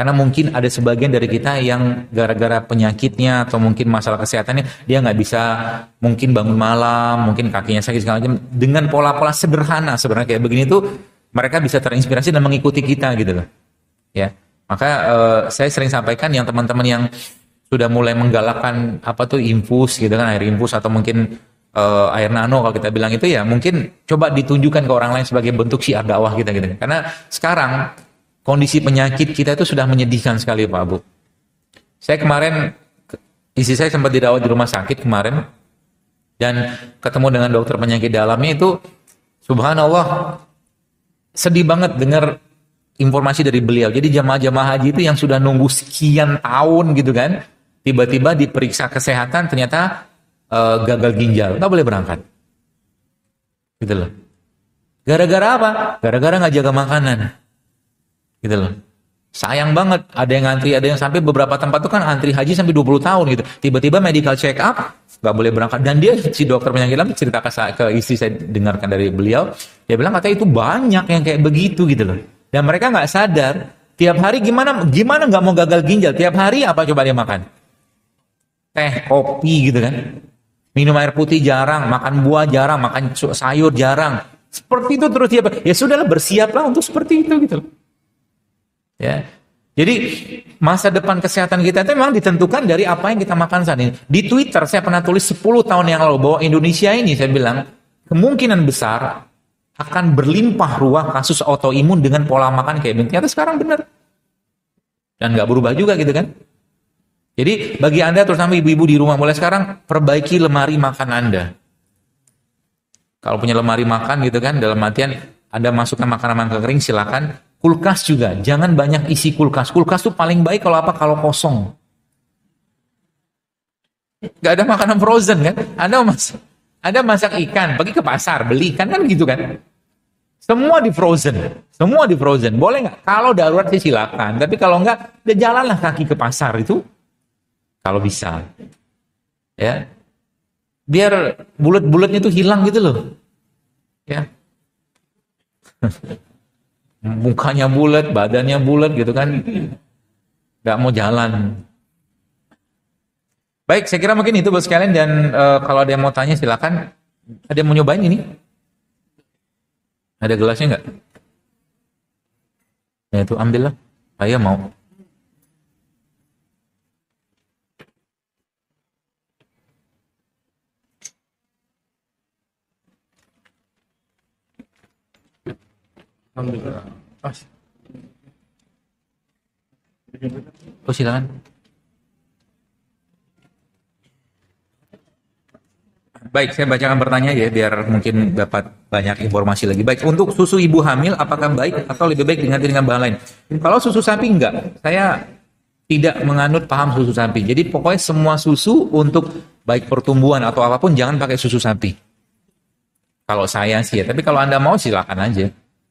Karena mungkin ada sebagian dari kita yang gara-gara penyakitnya atau mungkin masalah kesehatannya, dia nggak bisa mungkin bangun malam, mungkin kakinya sakit segala macam. Dengan pola-pola sederhana sebenarnya kayak begini tuh, mereka bisa terinspirasi dan mengikuti kita gitu loh. Ya, maka eh, saya sering sampaikan yang teman-teman yang sudah mulai menggalakkan apa tuh infus gitu kan air infus atau mungkin uh, air nano kalau kita bilang itu ya mungkin coba ditunjukkan ke orang lain sebagai bentuk syiar dakwah kita gitu. Karena sekarang kondisi penyakit kita itu sudah menyedihkan sekali Pak Abu. Saya kemarin isi saya sempat dirawat di rumah sakit kemarin dan ketemu dengan dokter penyakit dalamnya itu subhanallah sedih banget dengar informasi dari beliau. Jadi jamaah-jamaah haji itu yang sudah nunggu sekian tahun gitu kan, tiba-tiba diperiksa kesehatan ternyata uh, gagal ginjal, nggak boleh berangkat. Gitu loh. Gara-gara apa? Gara-gara nggak jaga makanan. Gitu loh. Sayang banget, ada yang antri, ada yang sampai beberapa tempat tuh kan antri haji sampai 20 tahun gitu. Tiba-tiba medical check up, nggak boleh berangkat. Dan dia si dokter penyakit dalam cerita ke, ke istri saya dengarkan dari beliau, dia bilang katanya itu banyak yang kayak begitu gitu loh. Dan mereka nggak sadar tiap hari gimana gimana nggak mau gagal ginjal. Tiap hari apa coba dia makan? Teh, kopi gitu kan Minum air putih jarang, makan buah jarang, makan sayur jarang. Seperti itu terus dia ya sudahlah bersiaplah untuk seperti itu gitu Ya. Jadi masa depan kesehatan kita itu memang ditentukan dari apa yang kita makan saat ini. Di Twitter saya pernah tulis 10 tahun yang lalu bahwa Indonesia ini saya bilang kemungkinan besar akan berlimpah ruah kasus autoimun dengan pola makan kayak ini. Ternyata sekarang benar. Dan nggak berubah juga gitu kan. Jadi bagi Anda terutama ibu-ibu di rumah mulai sekarang perbaiki lemari makan Anda. Kalau punya lemari makan gitu kan dalam artian Anda masukkan makanan-makanan kering silakan. Kulkas juga, jangan banyak isi kulkas. Kulkas tuh paling baik kalau apa? Kalau kosong. Gak ada makanan frozen kan? Anda masak, Anda masak ikan, pergi ke pasar, beli ikan kan gitu kan? Semua di frozen, semua di frozen. Boleh nggak? Kalau darurat sih silakan, tapi kalau nggak, ya jalanlah kaki ke pasar itu kalau bisa ya biar bulat-bulatnya itu hilang gitu loh ya (laughs) mukanya bulat badannya bulat gitu kan nggak mau jalan baik saya kira mungkin itu buat sekalian dan e, kalau ada yang mau tanya silakan ada yang mau nyobain ini ada gelasnya nggak ya itu ambillah saya mau Alhamdulillah. Oh silakan. Baik, saya bacakan pertanyaan ya biar mungkin dapat banyak informasi lagi. Baik, untuk susu ibu hamil apakah baik atau lebih baik diganti dengan bahan lain? Kalau susu sapi enggak, saya tidak menganut paham susu sapi. Jadi pokoknya semua susu untuk baik pertumbuhan atau apapun jangan pakai susu sapi. Kalau saya sih ya, tapi kalau Anda mau silakan aja.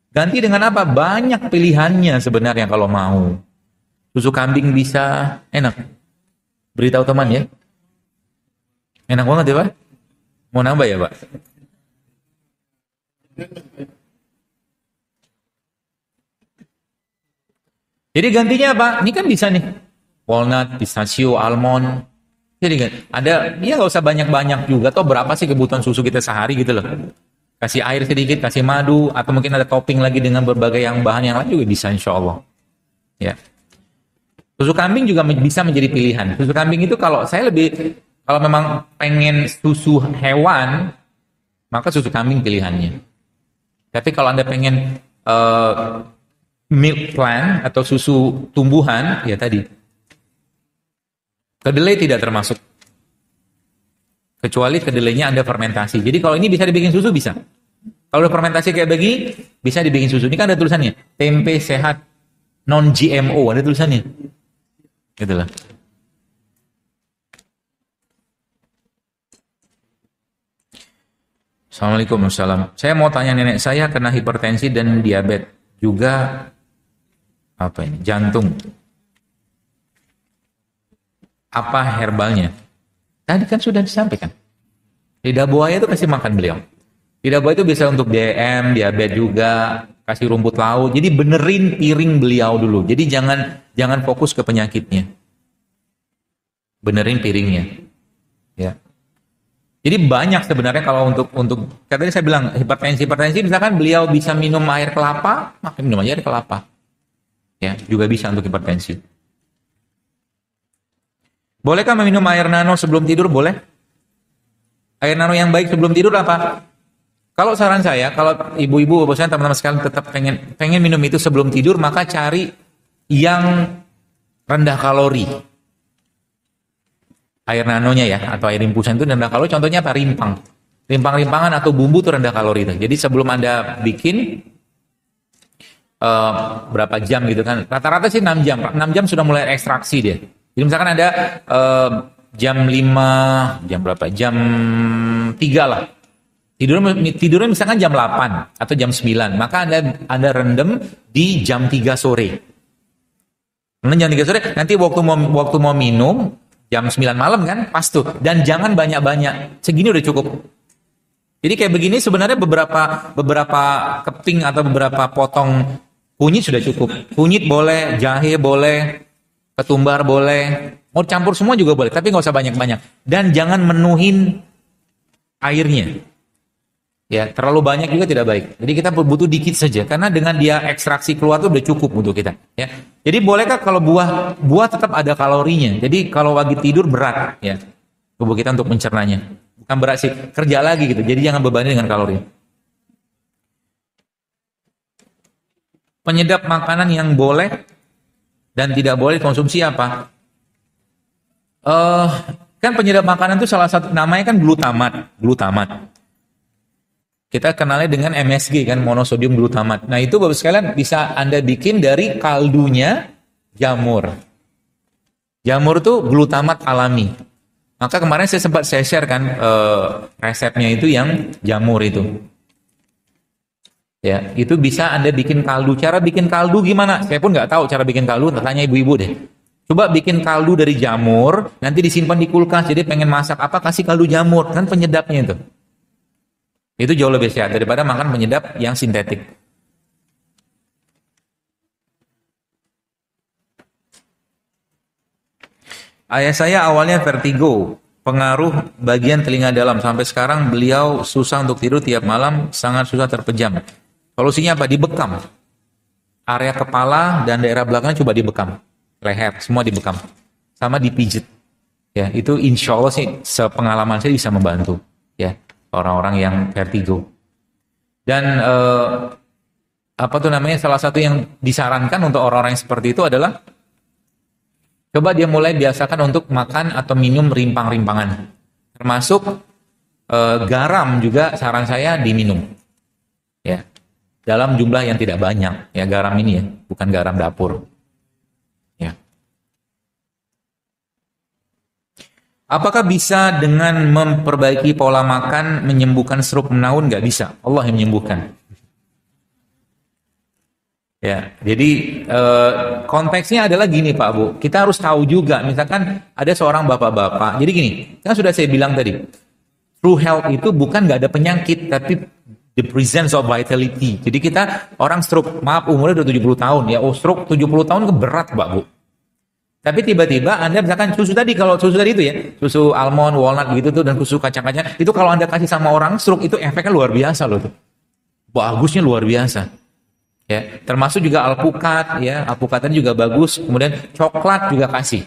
Ganti dengan apa? Banyak pilihannya sebenarnya kalau mau. Susu kambing bisa enak. Beritahu teman ya. Enak banget ya Pak. Mau nambah ya Pak. Jadi gantinya apa? Ini kan bisa nih. Walnut, pistachio, almond. Jadi ada, ya nggak usah banyak-banyak juga. Atau berapa sih kebutuhan susu kita sehari gitu loh kasih air sedikit, kasih madu, atau mungkin ada topping lagi dengan berbagai yang bahan yang lain juga bisa insya Allah. Ya. Susu kambing juga bisa menjadi pilihan. Susu kambing itu kalau saya lebih, kalau memang pengen susu hewan, maka susu kambing pilihannya. Tapi kalau Anda pengen uh, milk plant atau susu tumbuhan, ya tadi. Kedelai tidak termasuk Kecuali kedelainya anda fermentasi. Jadi kalau ini bisa dibikin susu bisa. Kalau udah fermentasi kayak begini, bisa dibikin susu. Ini kan ada tulisannya tempe sehat non GMO ada tulisannya. Itulah. Assalamualaikum warahmatullahi Saya mau tanya nenek saya kena hipertensi dan diabetes juga apa ini jantung apa herbalnya Tadi kan sudah disampaikan. Lidah buaya itu kasih makan beliau. Lidah buaya itu bisa untuk DM, diabetes juga, kasih rumput laut. Jadi benerin piring beliau dulu. Jadi jangan jangan fokus ke penyakitnya. Benerin piringnya. Ya. Jadi banyak sebenarnya kalau untuk untuk katanya saya bilang hipertensi hipertensi misalkan beliau bisa minum air kelapa, makin minum air kelapa. Ya, juga bisa untuk hipertensi. Bolehkah meminum air nano sebelum tidur? Boleh. Air nano yang baik sebelum tidur apa? Kalau saran saya, kalau ibu-ibu, bosan teman-teman sekalian tetap pengen pengen minum itu sebelum tidur, maka cari yang rendah kalori. Air nanonya ya, atau air impusan itu rendah kalori, contohnya apa? Rimpang. Rimpang-rimpangan atau bumbu itu rendah kalori itu. Jadi sebelum Anda bikin, uh, berapa jam gitu kan. Rata-rata sih 6 jam, 6 jam sudah mulai ekstraksi dia. Jadi misalkan ada uh, jam 5, jam berapa? Jam 3 lah. tidur tidurnya misalkan jam 8 atau jam 9, maka Anda Anda rendem di jam 3 sore. Rendem jam 3 sore, nanti waktu mau waktu mau minum jam 9 malam kan pas tuh dan jangan banyak-banyak. Segini udah cukup. Jadi kayak begini sebenarnya beberapa beberapa keping atau beberapa potong kunyit sudah cukup. Kunyit boleh, jahe boleh, ketumbar boleh, mau campur semua juga boleh, tapi nggak usah banyak-banyak. Dan jangan menuhin airnya. Ya, terlalu banyak juga tidak baik. Jadi kita butuh dikit saja karena dengan dia ekstraksi keluar tuh udah cukup untuk kita, ya. Jadi bolehkah kalau buah buah tetap ada kalorinya. Jadi kalau lagi tidur berat, ya. Tubuh kita untuk mencernanya. Bukan berat sih, kerja lagi gitu. Jadi jangan bebani dengan kalori. Penyedap makanan yang boleh dan tidak boleh konsumsi apa? Uh, kan penyedap makanan itu salah satu namanya kan glutamat, glutamat. Kita kenalnya dengan MSG kan monosodium glutamat. Nah itu bapak sekalian bisa anda bikin dari kaldunya jamur. Jamur itu glutamat alami. Maka kemarin saya sempat saya share kan uh, resepnya itu yang jamur itu. Ya, itu bisa Anda bikin kaldu. Cara bikin kaldu gimana? Saya pun nggak tahu cara bikin kaldu, tanya ibu-ibu deh. Coba bikin kaldu dari jamur, nanti disimpan di kulkas. Jadi pengen masak apa kasih kaldu jamur, kan penyedapnya itu. Itu jauh lebih sehat daripada makan penyedap yang sintetik. Ayah saya awalnya vertigo, pengaruh bagian telinga dalam. Sampai sekarang beliau susah untuk tidur tiap malam, sangat susah terpejam. Solusinya apa? Dibekam. Area kepala dan daerah belakang coba dibekam. Leher, semua dibekam. Sama dipijit. Ya, itu insya Allah sih sepengalaman saya bisa membantu. Ya, orang-orang yang vertigo. Dan eh, apa tuh namanya salah satu yang disarankan untuk orang-orang yang seperti itu adalah coba dia mulai biasakan untuk makan atau minum rimpang-rimpangan termasuk e, garam juga saran saya diminum dalam jumlah yang tidak banyak ya garam ini ya bukan garam dapur ya apakah bisa dengan memperbaiki pola makan menyembuhkan serup menaun nggak bisa Allah yang menyembuhkan ya jadi e, konteksnya adalah gini Pak Bu kita harus tahu juga misalkan ada seorang bapak-bapak jadi gini kan sudah saya bilang tadi True health itu bukan nggak ada penyakit, tapi the presence of vitality. Jadi kita orang stroke, maaf umurnya udah 70 tahun ya, oh stroke 70 tahun itu berat Pak Bu. Tapi tiba-tiba Anda misalkan susu tadi, kalau susu tadi itu ya, susu almond, walnut gitu tuh, dan susu kacang-kacang, itu kalau Anda kasih sama orang stroke, itu efeknya luar biasa loh tuh. Bagusnya luar biasa. Ya, termasuk juga alpukat ya, alpukatnya juga bagus, kemudian coklat juga kasih.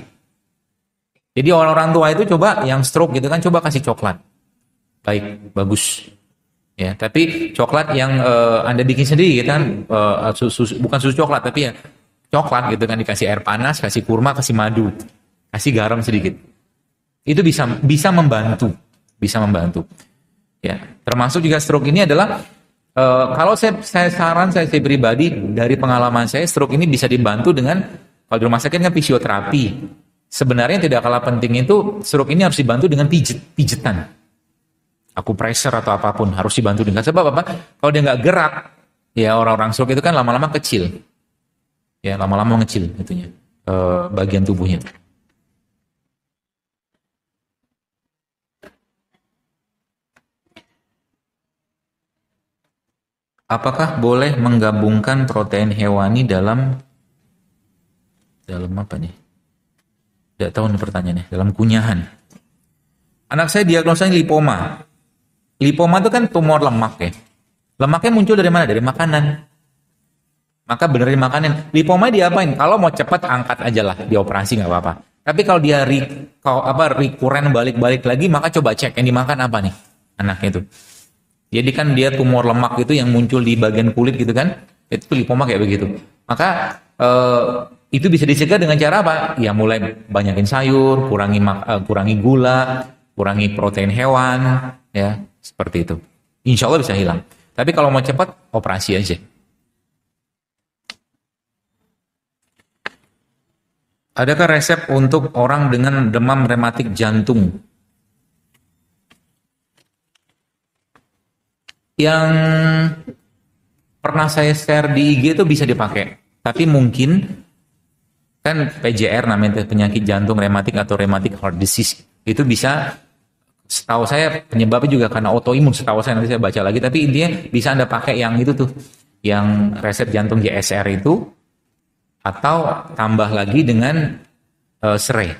Jadi orang-orang tua itu coba yang stroke gitu kan coba kasih coklat. Baik, bagus ya tapi coklat yang uh, anda bikin sendiri gitu kan uh, eh, susu, bukan susu coklat tapi ya coklat gitu kan dikasih air panas kasih kurma kasih madu kasih garam sedikit itu bisa bisa membantu bisa membantu ya termasuk juga stroke ini adalah uh, kalau saya, saya saran saya, saya pribadi dari pengalaman saya stroke ini bisa dibantu dengan kalau di rumah sakit kan fisioterapi sebenarnya tidak kalah penting itu stroke ini harus dibantu dengan pijet pijetan aku pressure atau apapun harus dibantu dengan sebab apa? Kalau dia nggak gerak, ya orang-orang stroke itu kan lama-lama kecil, ya lama-lama mengecil itunya eh, bagian tubuhnya. Apakah boleh menggabungkan protein hewani dalam dalam apa nih? Tidak tahu nih pertanyaannya. Dalam kunyahan. Anak saya diagnosanya lipoma. Lipoma itu kan tumor lemak ya. Lemaknya muncul dari mana? Dari makanan. Maka benerin makanan. Lipoma diapain? Kalau mau cepat angkat aja lah, dioperasi nggak apa-apa. Tapi kalau dia re, kalau apa rekuren balik-balik lagi, maka coba cek yang dimakan apa nih anaknya itu. Jadi kan dia tumor lemak itu yang muncul di bagian kulit gitu kan? Itu lipoma kayak begitu. Maka eh, itu bisa dicegah dengan cara apa? Ya mulai banyakin sayur, kurangi mak, eh, kurangi gula, kurangi protein hewan, ya seperti itu. Insya Allah bisa hilang. Tapi kalau mau cepat, operasi aja. Adakah resep untuk orang dengan demam rematik jantung? Yang pernah saya share di IG itu bisa dipakai. Tapi mungkin kan PJR namanya penyakit jantung rematik atau rematik heart disease itu bisa setahu saya penyebabnya juga karena autoimun setahu saya nanti saya baca lagi tapi intinya bisa anda pakai yang itu tuh yang resep jantung JSR itu atau tambah lagi dengan uh, serai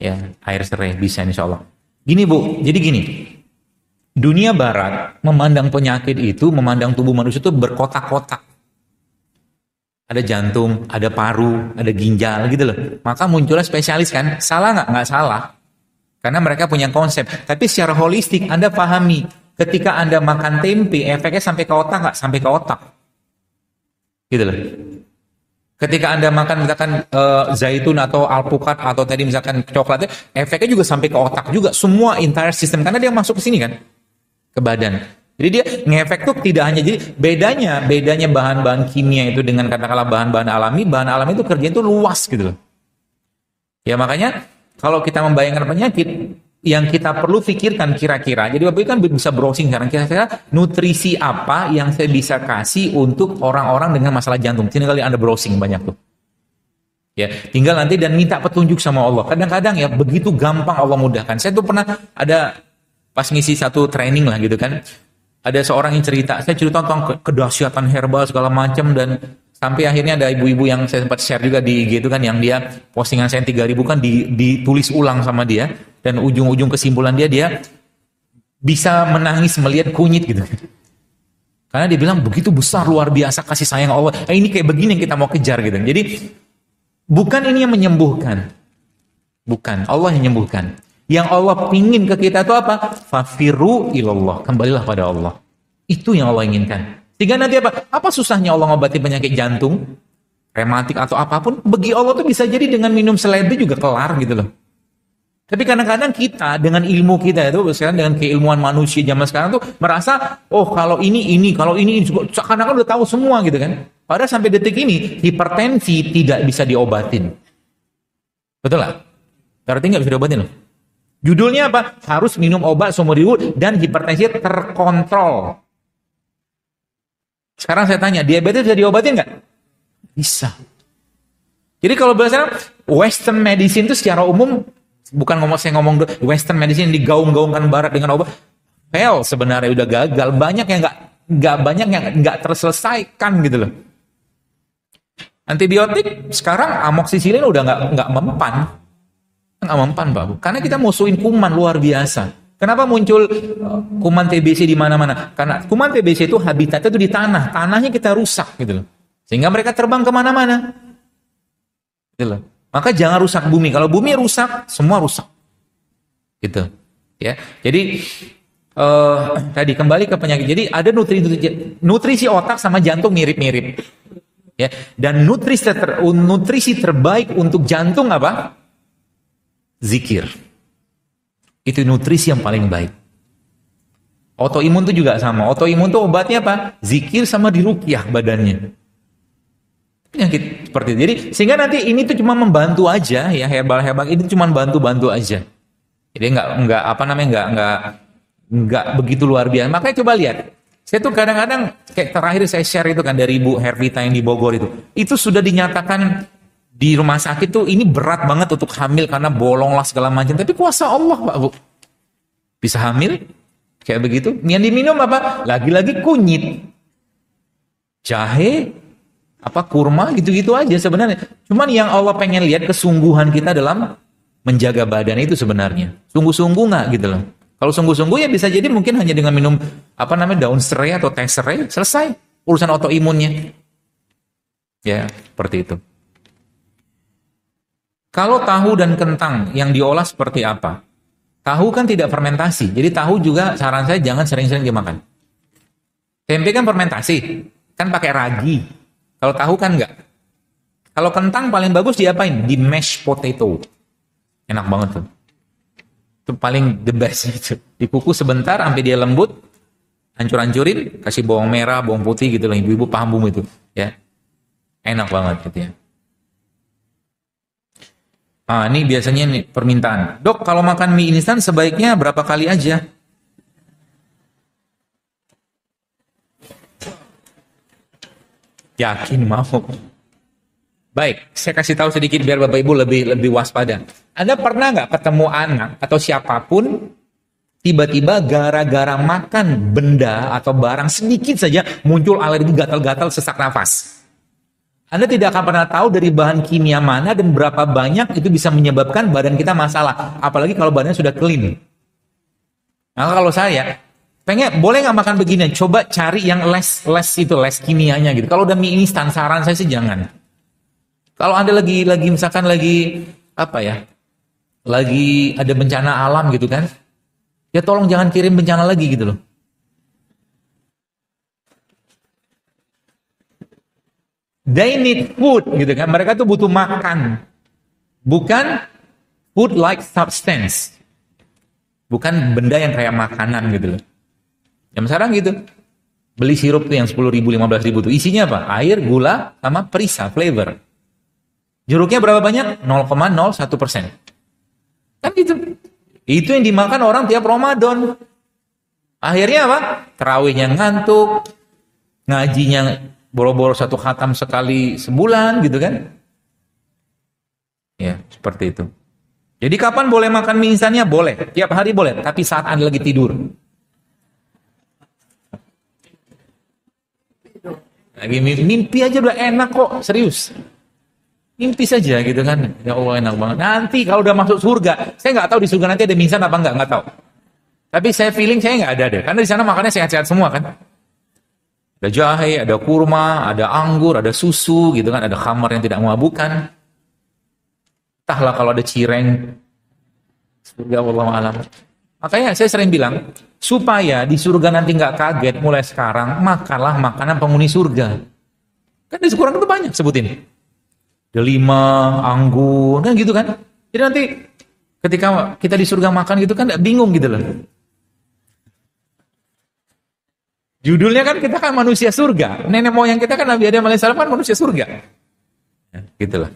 ya air serai bisa insya Allah gini bu jadi gini dunia barat memandang penyakit itu memandang tubuh manusia itu berkotak-kotak ada jantung, ada paru, ada ginjal gitu loh. Maka muncullah spesialis kan? Salah nggak? Nggak salah karena mereka punya konsep. Tapi secara holistik Anda pahami. Ketika Anda makan tempe, efeknya sampai ke otak nggak? Sampai ke otak. Gitu loh. Ketika Anda makan misalkan e, zaitun atau alpukat atau tadi misalkan coklatnya, efeknya juga sampai ke otak juga. Semua entire sistem, Karena dia masuk ke sini kan. Ke badan. Jadi dia ngefek tuh tidak hanya jadi bedanya bedanya bahan-bahan kimia itu dengan katakanlah bahan-bahan alami, bahan alami itu kerjanya itu luas gitu loh. Ya makanya kalau kita membayangkan penyakit, yang kita perlu pikirkan kira-kira. Jadi Bapak Ibu kan bisa browsing sekarang kira-kira nutrisi apa yang saya bisa kasih untuk orang-orang dengan masalah jantung. Sini kali Anda browsing banyak tuh. Ya, tinggal nanti dan minta petunjuk sama Allah. Kadang-kadang ya begitu gampang Allah mudahkan. Saya tuh pernah ada pas ngisi satu training lah gitu kan. Ada seorang yang cerita, saya cerita tentang kedahsyatan herbal segala macam dan sampai akhirnya ada ibu-ibu yang saya sempat share juga di IG itu kan yang dia postingan saya 3000 kan ditulis ulang sama dia dan ujung-ujung kesimpulan dia dia bisa menangis melihat kunyit gitu. Karena dia bilang begitu besar luar biasa kasih sayang Allah. Eh, ini kayak begini yang kita mau kejar gitu. Jadi bukan ini yang menyembuhkan. Bukan, Allah yang menyembuhkan. Yang Allah pingin ke kita itu apa? Fafiru ilallah, kembalilah pada Allah. Itu yang Allah inginkan. Tiga nanti apa? Apa susahnya Allah ngobati penyakit jantung, rematik atau apapun? Bagi Allah tuh bisa jadi dengan minum seledri juga kelar gitu loh. Tapi kadang-kadang kita dengan ilmu kita itu sekarang dengan keilmuan manusia zaman sekarang tuh merasa oh kalau ini ini kalau ini ini kadang-kadang udah tahu semua gitu kan. Padahal sampai detik ini hipertensi tidak bisa diobatin. Betul lah. Berarti nggak bisa diobatin loh. Judulnya apa? Harus minum obat seumur hidup dan hipertensi terkontrol. Sekarang saya tanya, diabetes bisa diobatin nggak? Bisa. Jadi kalau biasanya Western medicine itu secara umum bukan ngomong saya ngomong Western medicine digaung-gaungkan Barat dengan obat fail sebenarnya udah gagal banyak yang nggak nggak banyak yang nggak terselesaikan gitu loh. Antibiotik sekarang amoksisilin udah nggak nggak mempan nggak mempan pak, karena kita musuhin kuman luar biasa. Kenapa muncul uh, kuman TBC di mana-mana? Karena kuman TBC itu habitatnya itu di tanah, tanahnya kita rusak gitu loh. Sehingga mereka terbang kemana-mana. Gitu loh. Maka jangan rusak bumi. Kalau bumi rusak, semua rusak. Gitu. Ya. Jadi uh, tadi kembali ke penyakit. Jadi ada nutrisi nutrisi otak sama jantung mirip-mirip. Ya. Dan nutrisi ter, nutrisi terbaik untuk jantung apa? Zikir. Itu nutrisi yang paling baik. Autoimun itu juga sama. Autoimun itu obatnya apa? Zikir sama dirukyah badannya. Penyakit seperti itu. Jadi sehingga nanti ini tuh cuma membantu aja ya herbal-herbal ini cuma bantu-bantu aja. Jadi nggak nggak apa namanya nggak nggak nggak begitu luar biasa. Makanya coba lihat. Saya tuh kadang-kadang kayak terakhir saya share itu kan dari Ibu Hervita yang di Bogor itu. Itu sudah dinyatakan di rumah sakit tuh ini berat banget untuk hamil karena bolong lah segala macam. Tapi kuasa Allah Pak Bu. Bisa hamil kayak begitu. Yang diminum apa? Lagi-lagi kunyit. Jahe, apa kurma gitu-gitu aja sebenarnya. Cuman yang Allah pengen lihat kesungguhan kita dalam menjaga badan itu sebenarnya. Sungguh-sungguh nggak -sungguh gitu loh. Kalau sungguh-sungguh ya bisa jadi mungkin hanya dengan minum apa namanya daun serai atau teh serai selesai urusan autoimunnya. Ya, seperti itu. Kalau tahu dan kentang yang diolah seperti apa? Tahu kan tidak fermentasi, jadi tahu juga saran saya jangan sering-sering dimakan. Tempe kan fermentasi, kan pakai ragi. Kalau tahu kan enggak. Kalau kentang paling bagus diapain? Di mashed potato. Enak banget tuh. Itu paling the best itu. Dikukus sebentar sampai dia lembut, hancur-hancurin, kasih bawang merah, bawang putih gitu loh. Ibu-ibu paham bumbu itu, ya. Enak banget gitu ya. Ah, ini biasanya ini permintaan. Dok, kalau makan mie instan sebaiknya berapa kali aja? Yakin mau. Baik, saya kasih tahu sedikit biar Bapak Ibu lebih lebih waspada. Anda pernah nggak ketemu anak atau siapapun tiba-tiba gara-gara makan benda atau barang sedikit saja muncul alergi gatal-gatal sesak nafas? Anda tidak akan pernah tahu dari bahan kimia mana dan berapa banyak itu bisa menyebabkan badan kita masalah. Apalagi kalau badannya sudah clean. Nah, kalau saya, pengen boleh nggak makan begini? Coba cari yang less less itu less kimianya gitu. Kalau udah mie instan, saran saya sih jangan. Kalau anda lagi lagi misalkan lagi apa ya, lagi ada bencana alam gitu kan, ya tolong jangan kirim bencana lagi gitu loh. They need food gitu kan. Mereka tuh butuh makan. Bukan food like substance. Bukan benda yang kayak makanan gitu loh. Yang sekarang gitu. Beli sirup tuh yang 10 ribu, 15 ribu tuh. Isinya apa? Air, gula, sama perisa, flavor. Jeruknya berapa banyak? 0,01 persen. Kan gitu. Itu yang dimakan orang tiap Ramadan. Akhirnya apa? Terawihnya ngantuk, ngajinya boro-boro satu khatam sekali sebulan gitu kan ya seperti itu jadi kapan boleh makan mie instannya? Boleh. Tiap hari boleh. Tapi saat Anda lagi tidur. Lagi mimpi, mimpi aja udah enak kok. Serius. Mimpi saja gitu kan. Ya Allah enak banget. Nanti kalau udah masuk surga. Saya nggak tahu di surga nanti ada mie instan apa enggak Nggak tahu. Tapi saya feeling saya nggak ada deh. Karena di sana makannya sehat-sehat semua kan. Ada jahe, ada kurma, ada anggur, ada susu gitu kan, ada khamar yang tidak mabukan. Entahlah kalau ada cireng. Surga Allah alam. Makanya saya sering bilang, supaya di surga nanti nggak kaget mulai sekarang, makanlah makanan penghuni surga. Kan di Quran itu banyak sebutin. Delima, anggur, kan gitu kan. Jadi nanti ketika kita di surga makan gitu kan bingung gitu loh. Judulnya kan kita kan manusia surga. Nenek moyang kita kan Nabi Adam alaihissalam kan manusia surga. Ya, gitulah.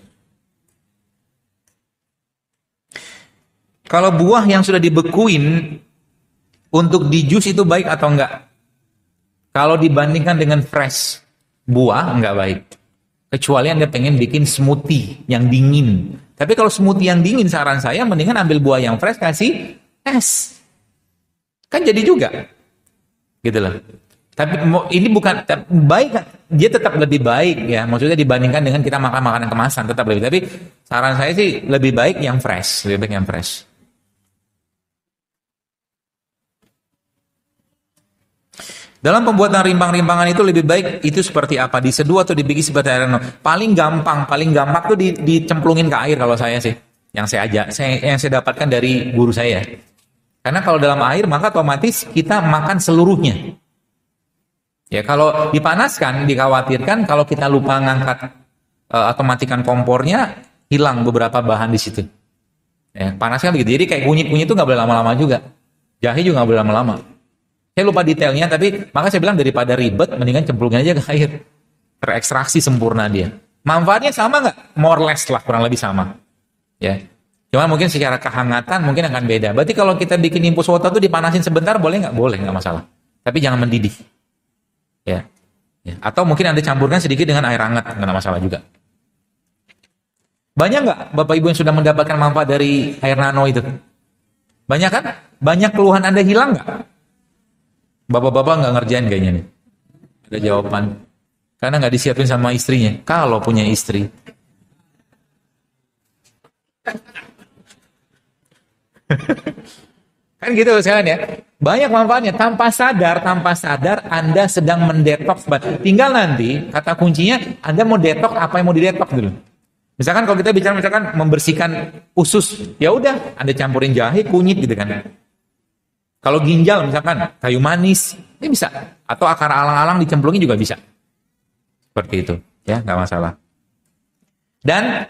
Kalau buah yang sudah dibekuin untuk di jus itu baik atau enggak? Kalau dibandingkan dengan fresh buah enggak baik. Kecuali Anda pengen bikin smoothie yang dingin. Tapi kalau smoothie yang dingin saran saya mendingan ambil buah yang fresh kasih es. Kan jadi juga. Gitu loh. Tapi ini bukan baik dia tetap lebih baik ya. Maksudnya dibandingkan dengan kita makan makanan kemasan tetap lebih. Tapi saran saya sih lebih baik yang fresh, lebih baik yang fresh. Dalam pembuatan rimbang-rimbangan itu lebih baik itu seperti apa? Diseduh atau dibikin seperti air? Paling gampang, paling gampang tuh dicemplungin ke air kalau saya sih. Yang saya ajak, saya, yang saya dapatkan dari guru saya. Karena kalau dalam air maka otomatis kita makan seluruhnya. Ya kalau dipanaskan dikhawatirkan kalau kita lupa ngangkat uh, eh, atau matikan kompornya hilang beberapa bahan di situ. Ya, panaskan begitu. Jadi kayak kunyit-kunyit itu nggak boleh lama-lama juga. Jahe juga nggak boleh lama-lama. Saya lupa detailnya, tapi maka saya bilang daripada ribet, mendingan cemplungin aja ke air. Terekstraksi sempurna dia. Manfaatnya sama nggak? More less lah, kurang lebih sama. Ya. Cuma mungkin secara kehangatan mungkin akan beda. Berarti kalau kita bikin infus water itu dipanasin sebentar, boleh nggak? Boleh, nggak masalah. Tapi jangan mendidih. Ya. ya. Atau mungkin Anda campurkan sedikit dengan air hangat, karena masalah juga. Banyak nggak Bapak Ibu yang sudah mendapatkan manfaat dari air nano itu? Banyak kan? Banyak keluhan Anda hilang nggak? Bapak-bapak nggak ngerjain kayaknya nih. Ada jawaban. Karena nggak disiapin sama istrinya. Kalau punya istri. (laughs) Kan gitu sekalian ya. Banyak manfaatnya. Tanpa sadar, tanpa sadar Anda sedang mendetoks Tinggal nanti kata kuncinya Anda mau detok apa yang mau didetok dulu. Misalkan kalau kita bicara misalkan membersihkan usus, ya udah Anda campurin jahe, kunyit gitu kan. Kalau ginjal misalkan kayu manis, ini ya bisa. Atau akar alang-alang dicemplungin juga bisa. Seperti itu, ya nggak masalah. Dan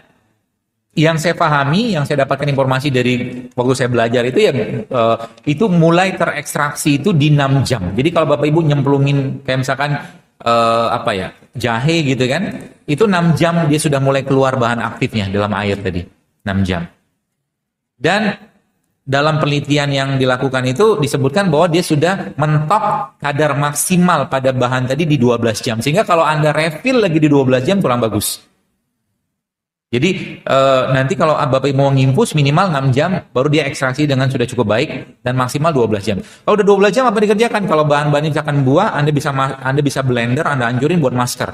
yang saya pahami, yang saya dapatkan informasi dari waktu saya belajar itu ya uh, itu mulai terekstraksi itu di 6 jam. Jadi kalau Bapak Ibu nyemplungin kayak misalkan uh, apa ya, jahe gitu kan, itu 6 jam dia sudah mulai keluar bahan aktifnya dalam air tadi. 6 jam. Dan dalam penelitian yang dilakukan itu disebutkan bahwa dia sudah mentok kadar maksimal pada bahan tadi di 12 jam. Sehingga kalau Anda refill lagi di 12 jam kurang bagus. Jadi e, nanti kalau Bapak Ibu mau nginfus minimal 6 jam baru dia ekstraksi dengan sudah cukup baik dan maksimal 12 jam. Kalau udah 12 jam apa dikerjakan? Kalau bahan-bahan akan buah, Anda bisa Anda bisa blender, Anda anjurin buat masker.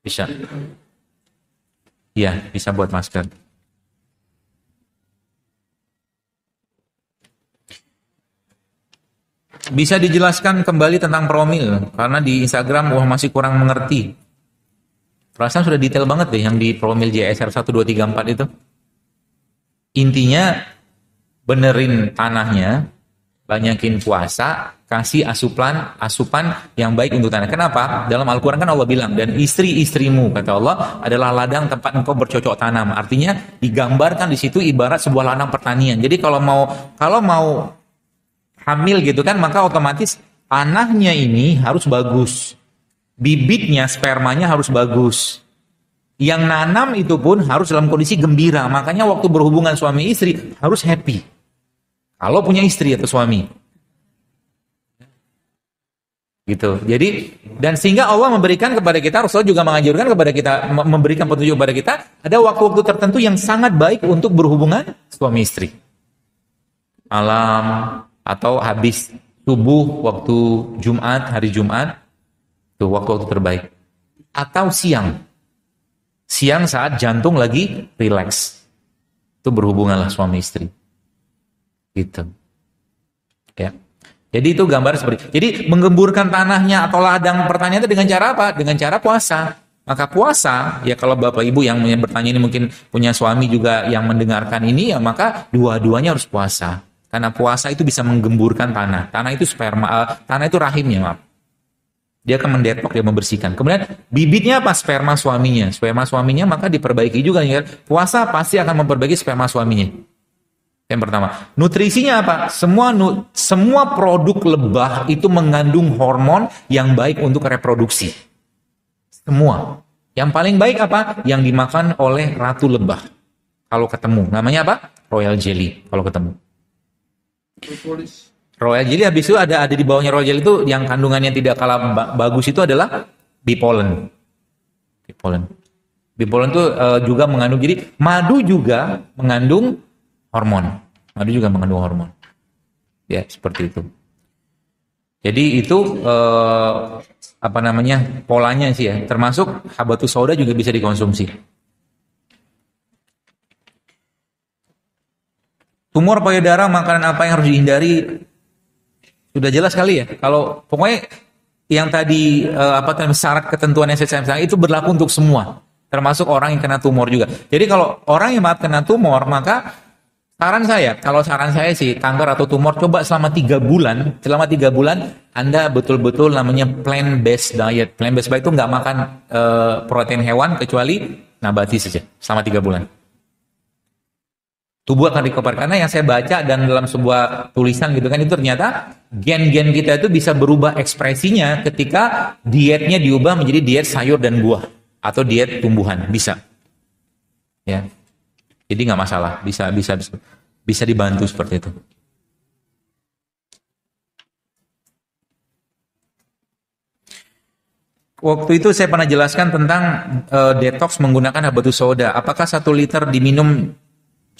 Bisa. Iya, bisa buat masker. Bisa dijelaskan kembali tentang promil karena di Instagram wah masih kurang mengerti. Perasaan sudah detail banget deh yang di promil JSR 1234 itu. Intinya benerin tanahnya, banyakin puasa, kasih asupan asupan yang baik untuk tanah. Kenapa? Dalam Al-Qur'an kan Allah bilang dan istri-istrimu kata Allah adalah ladang tempat engkau bercocok tanam. Artinya digambarkan di situ ibarat sebuah ladang pertanian. Jadi kalau mau kalau mau hamil gitu kan maka otomatis tanahnya ini harus bagus bibitnya, spermanya harus bagus. Yang nanam itu pun harus dalam kondisi gembira. Makanya waktu berhubungan suami istri harus happy. Kalau punya istri atau suami. Gitu. Jadi dan sehingga Allah memberikan kepada kita Rasul juga menganjurkan kepada kita memberikan petunjuk kepada kita ada waktu-waktu tertentu yang sangat baik untuk berhubungan suami istri. Malam atau habis subuh waktu Jumat, hari Jumat itu waktu-waktu terbaik. Atau siang. Siang saat jantung lagi relax. Itu berhubunganlah suami istri. Gitu. Ya. Jadi itu gambar seperti Jadi menggemburkan tanahnya atau ladang pertanian itu dengan cara apa? Dengan cara puasa. Maka puasa, ya kalau Bapak Ibu yang bertanya ini mungkin punya suami juga yang mendengarkan ini, ya maka dua-duanya harus puasa. Karena puasa itu bisa menggemburkan tanah. Tanah itu sperma, eh, tanah itu rahimnya, maaf. Dia akan mendetok, dia membersihkan. Kemudian bibitnya apa? Sperma suaminya. Sperma suaminya maka diperbaiki juga. Ya. Puasa pasti akan memperbaiki sperma suaminya. Yang pertama, nutrisinya apa? Semua nu, semua produk lebah itu mengandung hormon yang baik untuk reproduksi. Semua. Yang paling baik apa? Yang dimakan oleh ratu lebah. Kalau ketemu, namanya apa? Royal jelly kalau ketemu. Propolis. Royal jelly habis itu ada ada di bawahnya royal jelly itu yang kandungannya tidak kalah bagus itu adalah bipolen. Bipolen. Bipolen itu uh, juga mengandung jadi madu juga mengandung hormon. Madu juga mengandung hormon. Ya, seperti itu. Jadi itu eh, apa namanya polanya sih ya. Termasuk habatus soda juga bisa dikonsumsi. Tumor payudara makanan apa yang harus dihindari? Sudah jelas kali ya. Kalau pokoknya yang tadi uh, apa namanya syarat ketentuan SSM itu berlaku untuk semua, termasuk orang yang kena tumor juga. Jadi kalau orang yang kena tumor maka saran saya, kalau saran saya sih kanker atau tumor coba selama tiga bulan, selama tiga bulan Anda betul-betul namanya plan based diet. plan based diet itu nggak makan uh, protein hewan kecuali nabati saja selama tiga bulan. Tubuh akan recover karena yang saya baca dan dalam sebuah tulisan gitu kan itu ternyata gen-gen kita itu bisa berubah ekspresinya ketika dietnya diubah menjadi diet sayur dan buah atau diet tumbuhan bisa. Ya. Jadi nggak masalah, bisa bisa bisa, bisa dibantu seperti itu. Waktu itu saya pernah jelaskan tentang uh, detox menggunakan habatus soda. Apakah satu liter diminum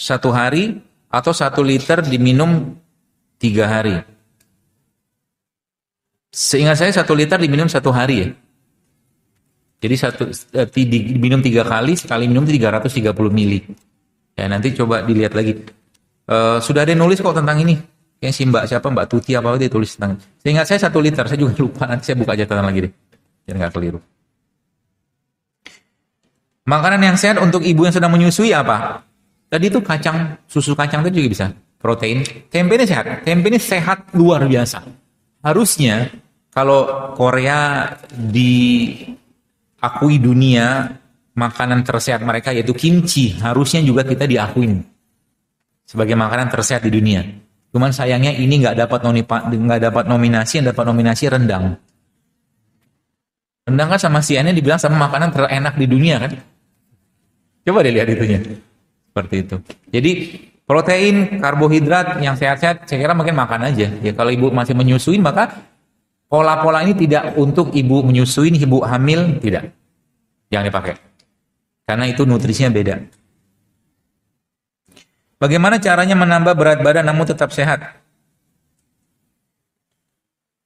satu hari atau satu liter diminum tiga hari. Seingat saya satu liter diminum satu hari ya. Jadi satu eh, diminum tiga kali, sekali minum tiga tiga ratus puluh mili. Ya nanti coba dilihat lagi. E, sudah ada yang nulis kok tentang ini. Kayaknya si Mbak siapa Mbak Tuti apa dia tulis tentang. Seingat saya satu liter, saya juga (laughs) lupa nanti saya buka catatan lagi deh. jangan nggak keliru. Makanan yang sehat untuk ibu yang sedang menyusui apa? Tadi itu kacang, susu kacang itu juga bisa. Protein. Tempe ini sehat. Tempe ini sehat luar biasa. Harusnya kalau Korea diakui dunia makanan tersehat mereka yaitu kimchi. Harusnya juga kita diakui sebagai makanan tersehat di dunia. Cuman sayangnya ini nggak dapat nggak dapat nominasi, yang dapat nominasi rendang. Rendang kan sama siannya dibilang sama makanan terenak di dunia kan? Coba dilihat itunya. Seperti itu. Jadi protein, karbohidrat yang sehat-sehat saya kira mungkin makan aja. Ya kalau ibu masih menyusui maka pola-pola ini tidak untuk ibu menyusui, ibu hamil tidak. Yang dipakai. Karena itu nutrisinya beda. Bagaimana caranya menambah berat badan namun tetap sehat?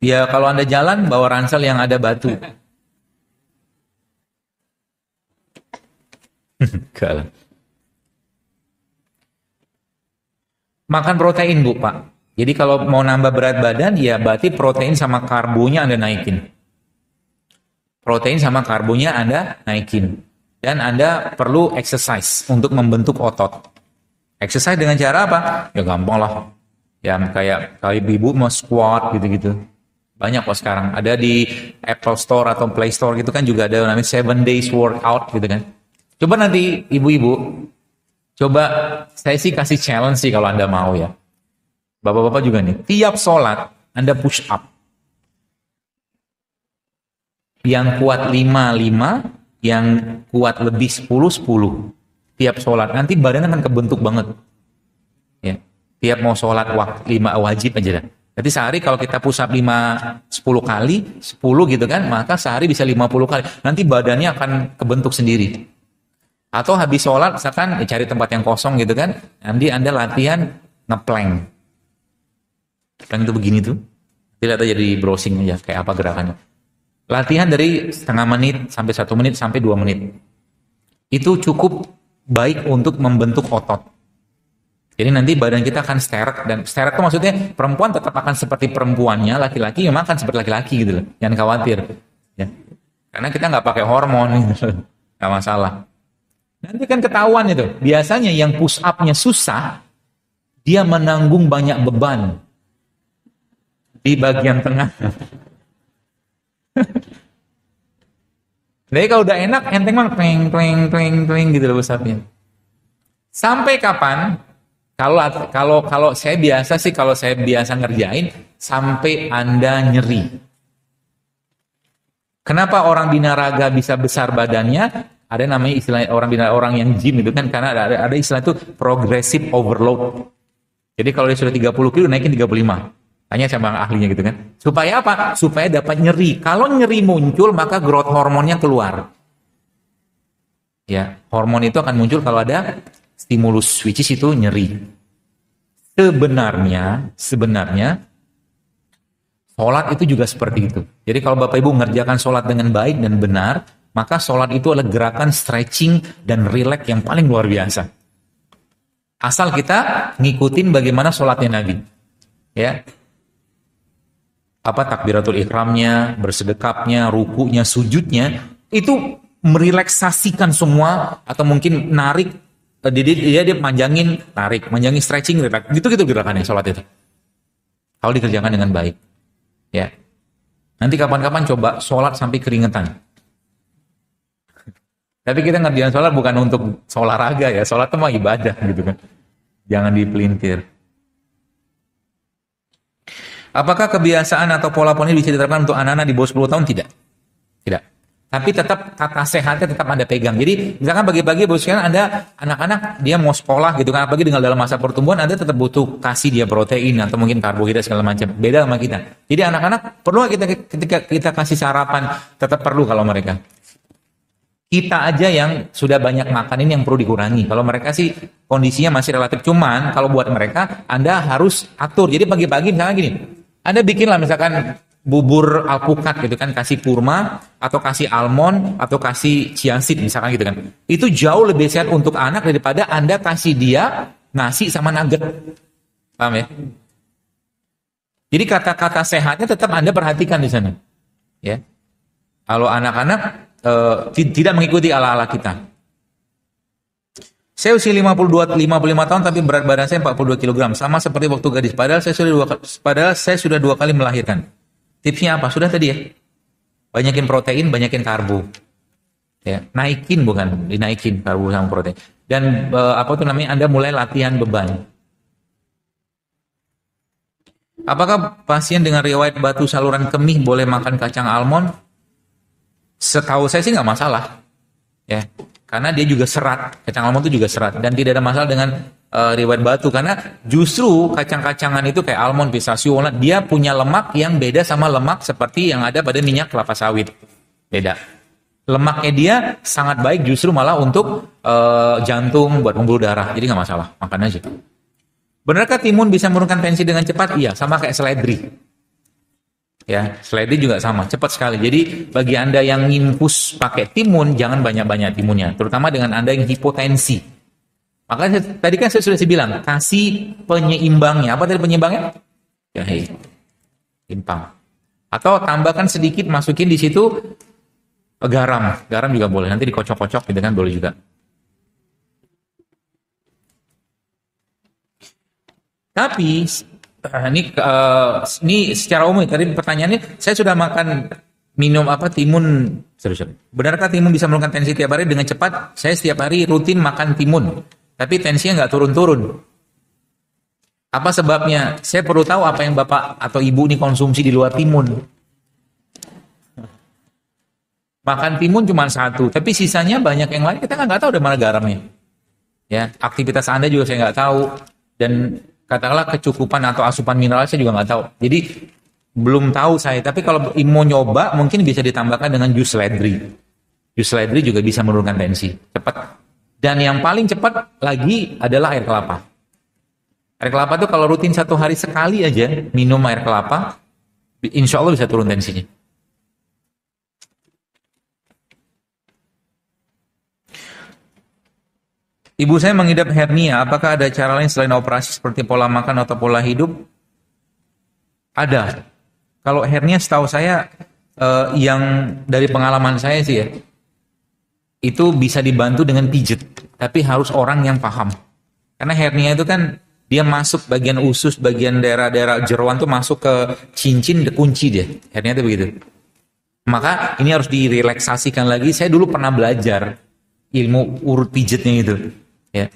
Ya kalau Anda jalan bawa ransel yang ada batu. Kalau (laughs) makan protein Bu Pak. Jadi kalau mau nambah berat badan ya berarti protein sama karbonya Anda naikin. Protein sama karbonya Anda naikin. Dan Anda perlu exercise untuk membentuk otot. Exercise dengan cara apa? Ya gampang lah. Ya kayak kayak ibu mau squat gitu-gitu. Banyak kok sekarang. Ada di Apple Store atau Play Store gitu kan juga ada namanya Seven days workout gitu kan. Coba nanti ibu-ibu Coba saya sih kasih challenge sih kalau Anda mau ya. Bapak-bapak juga nih, tiap sholat Anda push up. Yang kuat 5, 5, yang kuat lebih 10, 10. Tiap sholat, nanti badan akan kebentuk banget. Ya. Tiap mau sholat waktu 5 wajib aja Jadi sehari kalau kita push up 5, 10 kali, 10 gitu kan, maka sehari bisa 50 kali. Nanti badannya akan kebentuk sendiri. Atau habis sholat misalkan ya cari tempat yang kosong gitu kan. Nanti Anda latihan ngeplank. Plank itu begini tuh. Dilihat aja di browsing aja kayak apa gerakannya. Latihan dari setengah menit sampai satu menit sampai dua menit. Itu cukup baik untuk membentuk otot. Jadi nanti badan kita akan sterek dan sterek itu maksudnya perempuan tetap akan seperti perempuannya, laki-laki memang akan seperti laki-laki gitu loh. Jangan khawatir. Ya. Karena kita nggak pakai hormon, gitu nggak masalah. Nanti kan ketahuan itu. Biasanya yang push up-nya susah, dia menanggung banyak beban di bagian tengah. Jadi kalau udah enak, enteng banget, Tling, tling, tling, tling, gitu loh usapnya. Sampai kapan? Kalau kalau kalau saya biasa sih kalau saya biasa ngerjain sampai anda nyeri. Kenapa orang binaraga bisa besar badannya? Ada namanya istilah orang bina orang yang gym itu kan karena ada ada istilah itu progressive overload. Jadi kalau dia sudah 30 kilo naikin 35. Tanya sama ahlinya gitu kan. Supaya apa? Supaya dapat nyeri. Kalau nyeri muncul maka growth hormonnya keluar. Ya, hormon itu akan muncul kalau ada stimulus which is itu nyeri. Sebenarnya, sebenarnya Sholat itu juga seperti itu. Jadi kalau Bapak Ibu mengerjakan sholat dengan baik dan benar, maka sholat itu adalah gerakan stretching dan relax yang paling luar biasa. Asal kita ngikutin bagaimana sholatnya Nabi. Ya, apa takbiratul ikramnya, bersedekapnya, rukunya, sujudnya itu merelaksasikan semua atau mungkin narik jadi eh, dia dia panjangin tarik, panjangin stretching relax. Gitu gitu gerakannya sholat itu. Kalau dikerjakan dengan baik. Ya. Nanti kapan-kapan coba sholat sampai keringetan. Tapi kita ngerjain sholat bukan untuk olahraga ya, sholat itu mah ibadah gitu kan. Jangan dipelintir. Apakah kebiasaan atau pola pola ini bisa diterapkan untuk anak-anak di bawah 10 tahun? Tidak. Tidak. Tapi tetap kata sehatnya tetap Anda pegang. Jadi misalkan bagi-bagi bos kalian Anda anak-anak dia mau sekolah gitu kan apalagi dengan dalam masa pertumbuhan Anda tetap butuh kasih dia protein atau mungkin karbohidrat segala macam. Beda sama kita. Jadi anak-anak perlu kita ketika kita kasih sarapan tetap perlu kalau mereka kita aja yang sudah banyak makan ini yang perlu dikurangi. Kalau mereka sih kondisinya masih relatif cuman kalau buat mereka Anda harus atur. Jadi pagi-pagi misalnya gini, Anda bikinlah misalkan bubur alpukat gitu kan kasih kurma atau kasih almond atau kasih seed misalkan gitu kan. Itu jauh lebih sehat untuk anak daripada Anda kasih dia nasi sama nugget. Paham ya? Jadi kata-kata sehatnya tetap Anda perhatikan di sana. Ya. Kalau anak-anak uh, tidak mengikuti ala-ala kita. Saya usia 52 55 tahun tapi berat badan saya 42 kg sama seperti waktu gadis padahal saya sudah dua padahal saya sudah dua kali melahirkan. Tipsnya apa? Sudah tadi ya. Banyakin protein, banyakin karbo. Ya, naikin bukan dinaikin karbo sama protein. Dan uh, apa tuh namanya? Anda mulai latihan beban. Apakah pasien dengan riwayat batu saluran kemih boleh makan kacang almond? Setahu saya sih nggak masalah, ya. Karena dia juga serat, kacang almond itu juga serat dan tidak ada masalah dengan uh, riwayat batu karena justru kacang-kacangan itu kayak almond, pistachio, walnut, dia punya lemak yang beda sama lemak seperti yang ada pada minyak kelapa sawit. Beda. Lemaknya dia sangat baik justru malah untuk uh, jantung, buat pembuluh darah. Jadi nggak masalah, makan aja. Benarkah timun bisa menurunkan tensi dengan cepat? Iya, sama kayak seledri ya seledi juga sama cepat sekali jadi bagi anda yang infus pakai timun jangan banyak-banyak timunnya terutama dengan anda yang hipotensi maka tadi kan saya sudah bilang kasih penyeimbangnya apa tadi penyeimbangnya ya Hei, timpang atau tambahkan sedikit masukin di situ garam garam juga boleh nanti dikocok-kocok gitu kan boleh juga tapi Ah, ini uh, ini secara umum tadi pertanyaannya saya sudah makan minum apa timun serius. benarkah timun bisa menurunkan tensi tiap hari dengan cepat saya setiap hari rutin makan timun tapi tensinya nggak turun-turun apa sebabnya saya perlu tahu apa yang bapak atau ibu ini konsumsi di luar timun makan timun cuma satu tapi sisanya banyak yang lain kita kan nggak tahu dari mana garamnya ya aktivitas anda juga saya nggak tahu dan katakanlah kecukupan atau asupan mineral saya juga nggak tahu. Jadi belum tahu saya, tapi kalau mau nyoba mungkin bisa ditambahkan dengan jus ledri. Jus ledri juga bisa menurunkan tensi, cepat. Dan yang paling cepat lagi adalah air kelapa. Air kelapa itu kalau rutin satu hari sekali aja minum air kelapa, insya Allah bisa turun tensinya. Ibu saya mengidap hernia, apakah ada cara lain selain operasi seperti pola makan atau pola hidup? Ada. Kalau hernia setahu saya eh, yang dari pengalaman saya sih ya, itu bisa dibantu dengan pijet, tapi harus orang yang paham. Karena hernia itu kan dia masuk bagian usus, bagian daerah-daerah jeroan tuh masuk ke cincin, kunci dia. Hernia itu begitu. Maka ini harus direlaksasikan lagi. Saya dulu pernah belajar ilmu urut pijetnya itu ya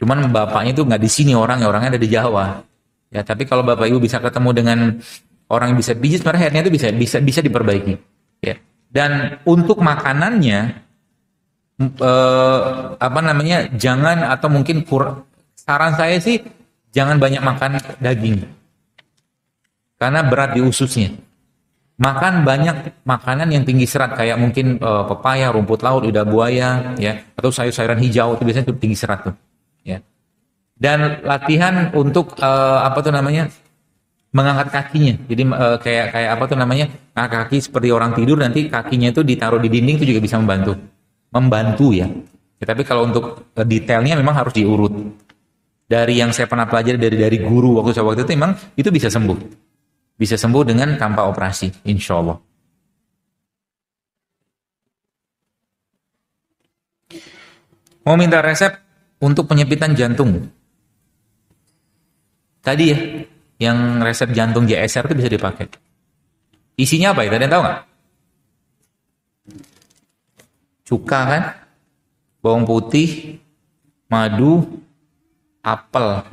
cuman bapaknya itu nggak di sini orangnya orangnya ada di Jawa ya tapi kalau bapak ibu bisa ketemu dengan orang yang bisa bisnis, sebenarnya akhirnya itu bisa bisa bisa diperbaiki ya dan untuk makanannya eh, apa namanya jangan atau mungkin kur saran saya sih jangan banyak makan daging karena berat di ususnya makan banyak makanan yang tinggi serat kayak mungkin uh, pepaya, rumput laut, lidah buaya, ya atau sayur-sayuran hijau itu biasanya itu tinggi serat tuh, ya. Dan latihan untuk uh, apa tuh namanya mengangkat kakinya, jadi uh, kayak kayak apa tuh namanya ngangkat kaki seperti orang tidur nanti kakinya itu ditaruh di dinding itu juga bisa membantu, membantu ya. ya tapi kalau untuk detailnya memang harus diurut. Dari yang saya pernah pelajari dari dari guru waktu saya waktu itu memang itu bisa sembuh bisa sembuh dengan tanpa operasi, insya Allah. Mau minta resep untuk penyempitan jantung. Tadi ya, yang resep jantung JSR itu bisa dipakai. Isinya apa ya? Kalian tahu nggak? Cuka kan? Bawang putih, madu, apel.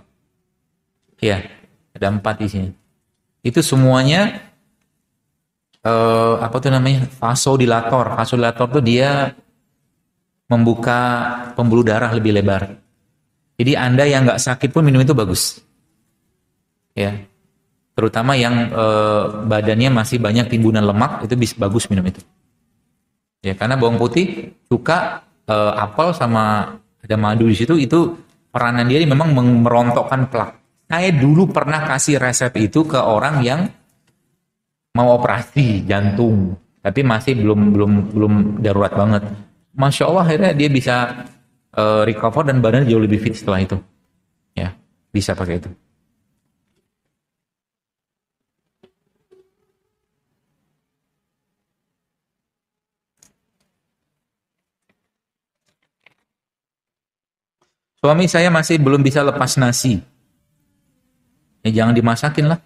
Ya, ada empat isinya itu semuanya uh, apa tuh namanya vasodilator vasodilator tuh dia membuka pembuluh darah lebih lebar jadi anda yang nggak sakit pun minum itu bagus ya terutama yang uh, badannya masih banyak timbunan lemak itu bisa bagus minum itu ya karena bawang putih suka uh, apel sama ada madu di situ itu peranan dia memang merontokkan plak saya dulu pernah kasih resep itu ke orang yang mau operasi jantung, tapi masih belum belum belum darurat banget. Masya Allah akhirnya dia bisa uh, recover dan badannya jauh lebih fit setelah itu. Ya, bisa pakai itu. Suami saya masih belum bisa lepas nasi. Ya jangan dimasakin lah.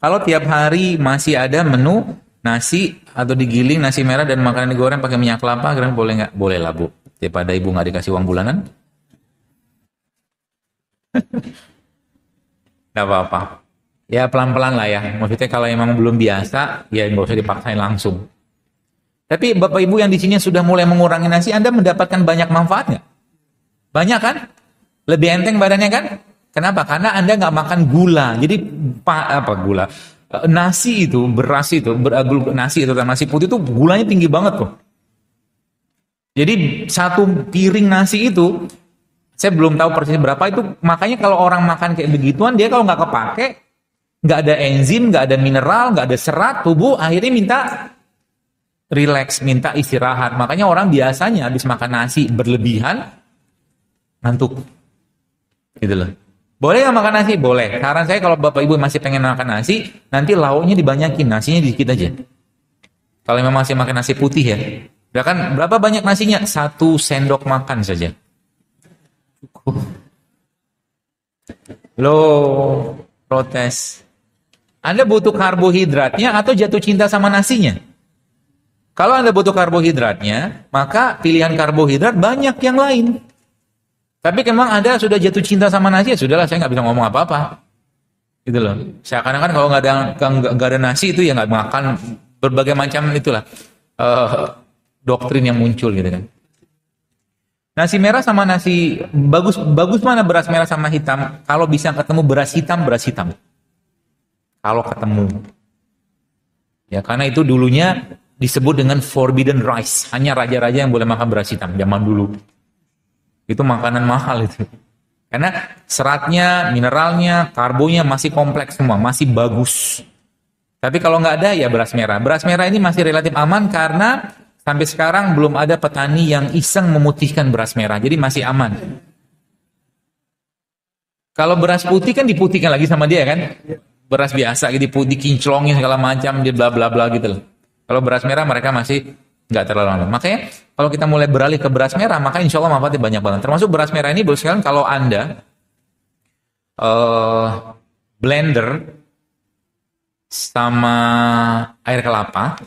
Kalau tiap hari masih ada menu nasi atau digiling nasi merah dan makanan digoreng pakai minyak kelapa, kalian boleh nggak? Boleh lah bu. Daripada ibu nggak dikasih uang bulanan. (laughs) Nggak apa-apa. Ya pelan-pelan lah ya. Maksudnya kalau emang belum biasa, ya nggak usah dipaksain langsung. Tapi bapak ibu yang di sini sudah mulai mengurangi nasi, anda mendapatkan banyak manfaatnya. Banyak kan? Lebih enteng badannya kan? Kenapa? Karena Anda nggak makan gula. Jadi pa, apa gula? Eh, nasi itu, beras itu, beragul eh, nasi itu, nasi putih itu gulanya tinggi banget tuh. Jadi satu piring nasi itu, saya belum tahu persis berapa itu. Makanya kalau orang makan kayak begituan, dia kalau nggak kepake, nggak ada enzim, nggak ada mineral, nggak ada serat, tubuh akhirnya minta relax, minta istirahat. Makanya orang biasanya habis makan nasi berlebihan, ngantuk gitu loh boleh nggak makan nasi? Boleh. Saran saya kalau bapak ibu masih pengen makan nasi, nanti lauknya dibanyakin, nasinya dikit aja. Kalau memang masih makan nasi putih ya, bahkan berapa banyak nasinya? Satu sendok makan saja. Cukup. lo protes. Anda butuh karbohidratnya atau jatuh cinta sama nasinya? Kalau Anda butuh karbohidratnya, maka pilihan karbohidrat banyak yang lain. Tapi memang Anda sudah jatuh cinta sama nasi, ya sudahlah saya nggak bisa ngomong apa-apa. Gitu loh. Saya kadang-kadang kalau nggak ada, ada nasi itu ya nggak makan berbagai macam itulah uh, doktrin yang muncul gitu kan. Nasi merah sama nasi bagus bagus mana beras merah sama hitam? Kalau bisa ketemu beras hitam beras hitam. Kalau ketemu. Ya karena itu dulunya disebut dengan forbidden rice, hanya raja-raja yang boleh makan beras hitam zaman dulu. Itu makanan mahal itu. Karena seratnya, mineralnya, karbonya masih kompleks semua, masih bagus. Tapi kalau nggak ada ya beras merah. Beras merah ini masih relatif aman karena sampai sekarang belum ada petani yang iseng memutihkan beras merah. Jadi masih aman. Kalau beras putih kan diputihkan lagi sama dia kan? Beras biasa gitu, dikinclongin segala macam, dia bla bla bla gitu loh. Kalau beras merah mereka masih nggak terlalu lama. Makanya kalau kita mulai beralih ke beras merah, maka insya Allah manfaatnya banyak banget. Termasuk beras merah ini, bos sekalian, kalau anda uh, blender sama air kelapa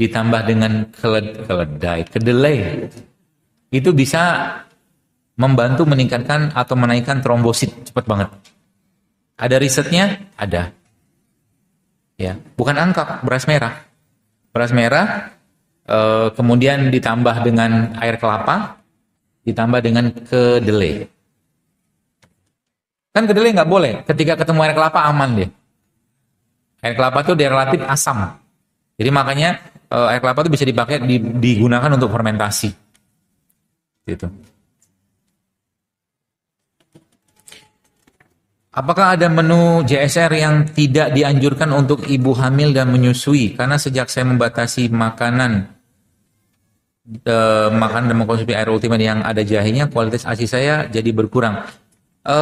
ditambah dengan keled keledai, kedelai, itu bisa membantu meningkatkan atau menaikkan trombosit cepat banget. Ada risetnya? Ada. Ya, bukan angka beras merah. Beras merah Eh, kemudian ditambah dengan air kelapa, ditambah dengan kedelai. Kan kedelai nggak boleh. Ketika ketemu air kelapa aman deh. Air kelapa itu dia relatif asam. Jadi makanya uh, air kelapa itu bisa dipakai di, digunakan untuk fermentasi. Gitu. Apakah ada menu JSR yang tidak dianjurkan untuk ibu hamil dan menyusui? Karena sejak saya membatasi makanan e, makan dan mengkonsumsi air ultimate yang ada jahenya, kualitas ASI saya jadi berkurang. E,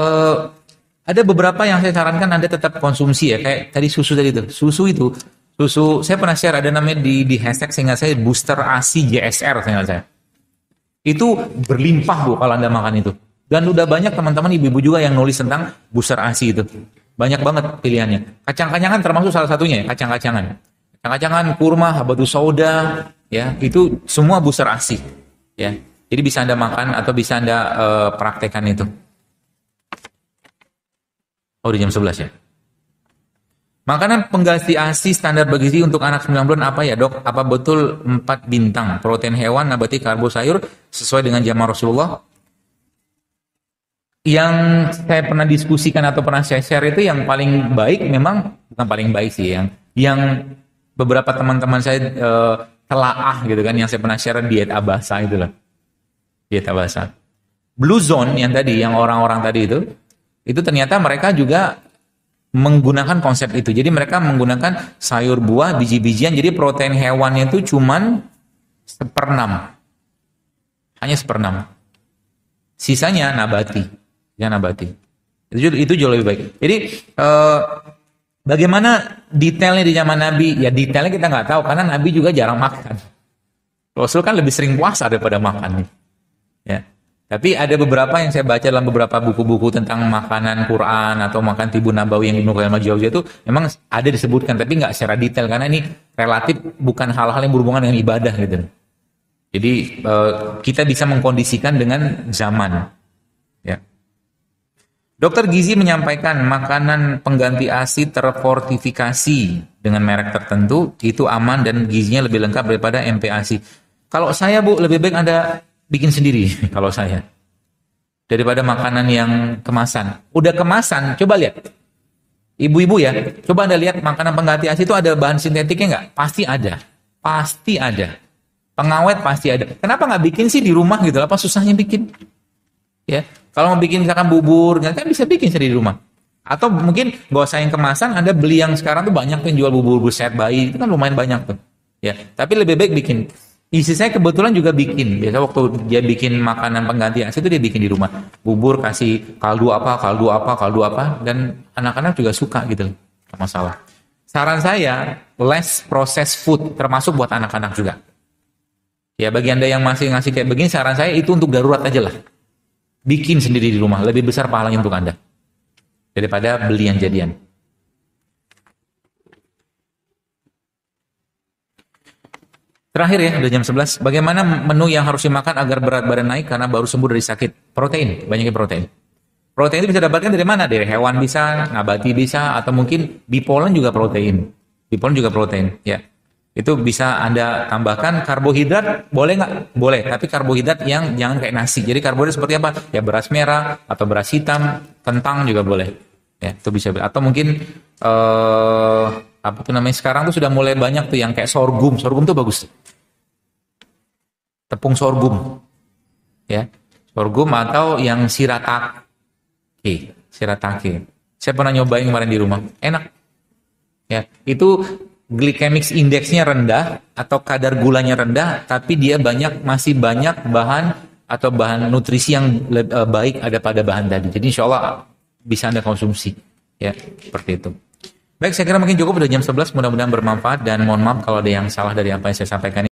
ada beberapa yang saya sarankan Anda tetap konsumsi ya, kayak tadi susu tadi itu. Susu itu, susu saya pernah share ada namanya di di hashtag sehingga saya booster ASI JSR sehingga saya. Itu berlimpah Bu kalau Anda makan itu. Dan udah banyak teman-teman ibu-ibu juga yang nulis tentang booster ASI itu. Banyak banget pilihannya. Kacang-kacangan termasuk salah satunya ya, kacang-kacangan. Kacang-kacangan, kurma, habatus soda ya itu semua booster ASI ya jadi bisa anda makan atau bisa anda uh, praktekkan itu oh di jam 11 ya Makanan pengganti ASI standar bergizi untuk anak 9 bulan apa ya dok? Apa betul 4 bintang? Protein hewan, nabati, karbo, sayur sesuai dengan jamaah Rasulullah? Yang saya pernah diskusikan atau pernah saya share itu yang paling baik memang bukan paling baik sih yang yang beberapa teman-teman saya uh, telaah gitu kan yang saya pernah share diet abasa itu loh. Diet abasa. Blue zone yang tadi yang orang-orang tadi itu itu ternyata mereka juga menggunakan konsep itu. Jadi mereka menggunakan sayur buah, biji-bijian. Jadi protein hewannya itu cuman seperenam. Hanya seperenam. Sisanya nabati. Ya nabati. Itu, itu jauh lebih baik. Jadi eh, Bagaimana detailnya di zaman Nabi? Ya detailnya kita nggak tahu karena Nabi juga jarang makan. Rasul kan lebih sering puasa daripada makan. Ya. Tapi ada beberapa yang saya baca dalam beberapa buku-buku tentang makanan Quran atau makan tibu nabawi yang Ibnu Qayyim jauh itu memang ada disebutkan tapi nggak secara detail karena ini relatif bukan hal-hal yang berhubungan dengan ibadah gitu. Jadi eh, kita bisa mengkondisikan dengan zaman. Dokter gizi menyampaikan makanan pengganti ASI terfortifikasi dengan merek tertentu itu aman dan gizinya lebih lengkap daripada MPASI. Kalau saya Bu lebih baik Anda bikin sendiri (laughs) kalau saya daripada makanan yang kemasan. Udah kemasan, coba lihat. Ibu-ibu ya, coba Anda lihat makanan pengganti ASI itu ada bahan sintetiknya nggak? Pasti ada. Pasti ada. Pengawet pasti ada. Kenapa nggak bikin sih di rumah gitu? Apa susahnya bikin? ya kalau mau bikin misalkan bubur kan bisa bikin sendiri di rumah atau mungkin gak usah yang kemasan anda beli yang sekarang tuh banyak yang jual bubur buset bayi itu kan lumayan banyak tuh ya tapi lebih baik bikin Isi saya kebetulan juga bikin. Biasa waktu dia bikin makanan pengganti ASI itu dia bikin di rumah. Bubur kasih kaldu apa, kaldu apa, kaldu apa. Dan anak-anak juga suka gitu. Masalah. Saran saya, less processed food. Termasuk buat anak-anak juga. Ya bagi Anda yang masih ngasih kayak begini, saran saya itu untuk darurat aja lah. Bikin sendiri di rumah, lebih besar pahalanya untuk Anda daripada beli yang jadian. Terakhir ya, udah jam 11. Bagaimana menu yang harus dimakan agar berat badan naik karena baru sembuh dari sakit? Protein, banyaknya protein. Protein itu bisa dapatkan dari mana? Dari hewan bisa, nabati bisa, atau mungkin bipolen juga protein. Bipolen juga protein, ya. Itu bisa Anda tambahkan karbohidrat, boleh nggak? Boleh, tapi karbohidrat yang jangan kayak nasi. Jadi karbohidrat seperti apa? Ya beras merah atau beras hitam, kentang juga boleh. Ya, itu bisa atau mungkin eh apa tuh namanya sekarang tuh sudah mulai banyak tuh yang kayak sorghum. Sorghum tuh bagus. Tepung sorghum. Ya. Sorghum atau yang sirataki sirataki Saya pernah nyobain kemarin di rumah. Enak. Ya, itu glycemic indeksnya rendah atau kadar gulanya rendah tapi dia banyak masih banyak bahan atau bahan nutrisi yang eh, baik ada pada bahan tadi jadi insya Allah bisa anda konsumsi ya seperti itu baik saya kira mungkin cukup udah jam 11 mudah-mudahan bermanfaat dan mohon maaf kalau ada yang salah dari apa yang saya sampaikan